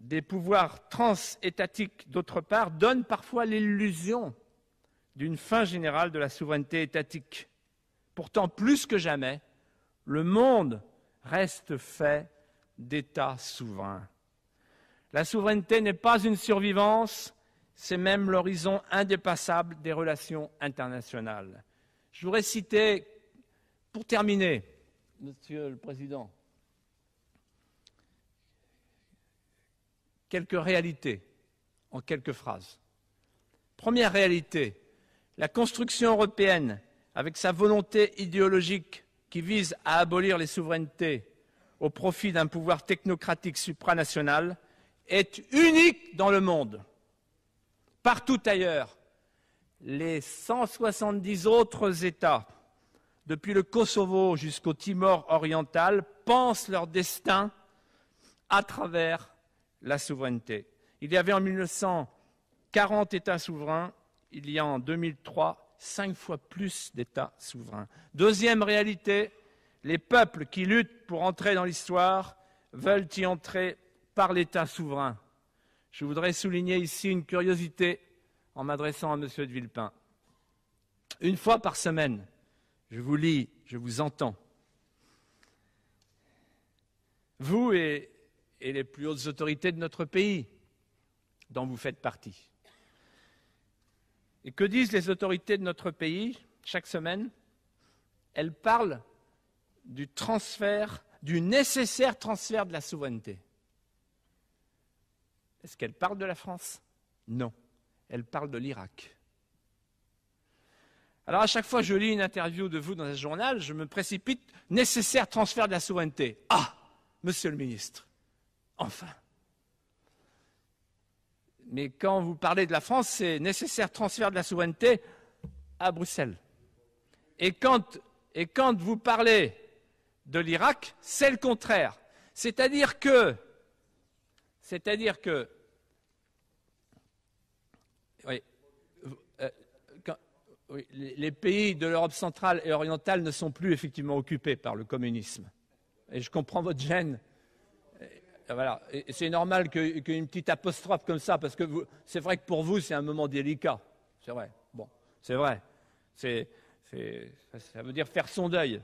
des pouvoirs transétatiques, d'autre part, donnent parfois l'illusion d'une fin générale de la souveraineté étatique. Pourtant, plus que jamais, le monde reste fait d'États souverains. La souveraineté n'est pas une survivance, c'est même l'horizon indépassable des relations internationales. Je voudrais citer, pour terminer, Monsieur le Président, quelques réalités en quelques phrases. Première réalité, la construction européenne, avec sa volonté idéologique qui vise à abolir les souverainetés au profit d'un pouvoir technocratique supranational est unique dans le monde. Partout ailleurs, les 170 autres États, depuis le Kosovo jusqu'au Timor oriental, pensent leur destin à travers la souveraineté. Il y avait en 1940 États souverains, il y a en 2003 cinq fois plus d'États souverains. Deuxième réalité, les peuples qui luttent pour entrer dans l'histoire veulent y entrer par l'État souverain. Je voudrais souligner ici une curiosité en m'adressant à M. de Villepin. Une fois par semaine, je vous lis, je vous entends. Vous et, et les plus hautes autorités de notre pays, dont vous faites partie, et que disent les autorités de notre pays chaque semaine Elles parlent du transfert, du nécessaire transfert de la souveraineté. Est-ce qu'elles parlent de la France Non, elles parlent de l'Irak. Alors à chaque fois que je lis une interview de vous dans un journal, je me précipite, nécessaire transfert de la souveraineté. Ah, monsieur le ministre, enfin. Mais quand vous parlez de la France, c'est nécessaire transfert de la souveraineté à Bruxelles. Et quand, vous parlez de l'Irak, c'est le contraire. C'est-à-dire que, c'est-à-dire que, euh, les pays de l'Europe centrale et orientale ne sont plus effectivement occupés par le communisme. Et je comprends votre gêne ah, c'est normal qu'une petite apostrophe comme ça, parce que c'est vrai que pour vous, c'est un moment délicat. C'est vrai. Bon, c'est vrai. ça veut dire faire son deuil.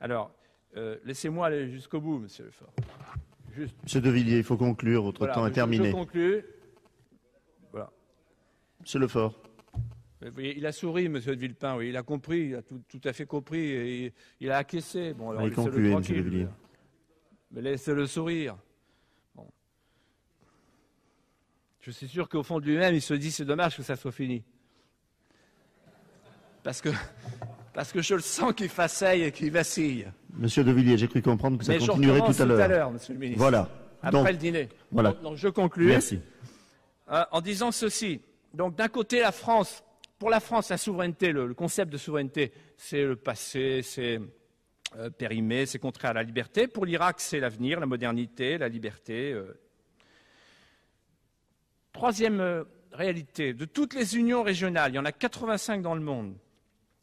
Alors, euh, laissez-moi aller jusqu'au bout, monsieur Lefort. Juste... Monsieur De Villiers, il faut conclure, votre temps est terminé. Je conclue. Voilà. Lefort. Il a souri, Monsieur de Villepin, oui, il a compris, il a tout, à fait compris, et il, a acquiescé. Bon, alors, il concluez, Monsieur de Villiers mais laissez-le sourire. Je suis sûr qu'au fond de lui-même, il se dit c'est dommage que ça soit fini. Parce que, parce que je le sens qu'il faceille et qu'il vacille. Monsieur De Villiers, j'ai cru comprendre que ça continuerait tout à l'heure. tout à l'heure, monsieur le ministre. Voilà. Après le dîner. Voilà. Donc, je conclue. Merci. Euh, en disant ceci. Donc d'un côté, la France, pour la France, la souveraineté, le concept de souveraineté, c'est le passé, c'est euh, c'est contraire à la liberté. Pour l'Irak, c'est l'avenir, la modernité, la liberté. Euh. Troisième euh, réalité, de toutes les unions régionales, il y en a 85 dans le monde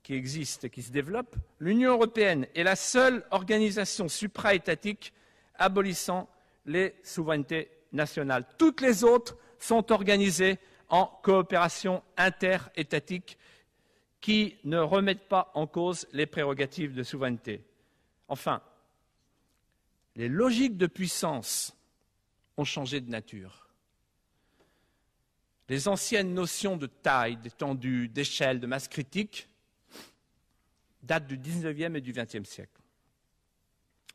qui existent et qui se développent, l'Union européenne est la seule organisation supra-étatique abolissant les souverainetés nationales. Toutes les autres sont organisées en coopération interétatique qui ne remettent pas en cause les prérogatives de souveraineté. Enfin, les logiques de puissance ont changé de nature. Les anciennes notions de taille, d'étendue, d'échelle, de masse critique datent du 19e et du 20e siècle.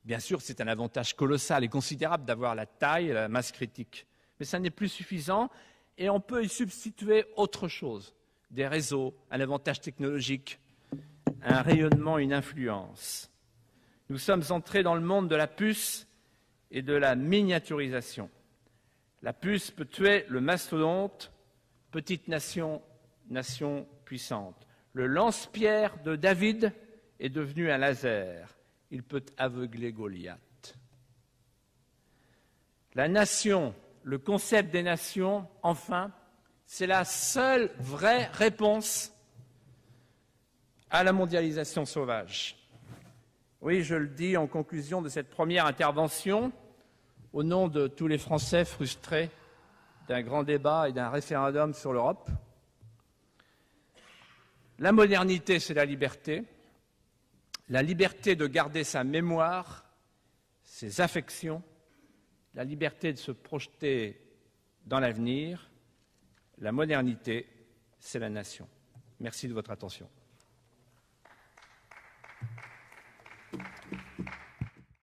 Bien sûr, c'est un avantage colossal et considérable d'avoir la taille et la masse critique, mais ça n'est plus suffisant et on peut y substituer autre chose, des réseaux, un avantage technologique, un rayonnement, une influence. Nous sommes entrés dans le monde de la puce et de la miniaturisation. La puce peut tuer le mastodonte, petite nation, nation puissante. Le lance-pierre de David est devenu un laser. Il peut aveugler Goliath. La nation, le concept des nations, enfin, c'est la seule vraie réponse à la mondialisation sauvage. Oui, je le dis en conclusion de cette première intervention, au nom de tous les Français frustrés d'un grand débat et d'un référendum sur l'Europe. La modernité, c'est la liberté. La liberté de garder sa mémoire, ses affections, la liberté de se projeter dans l'avenir. La modernité, c'est la nation. Merci de votre attention.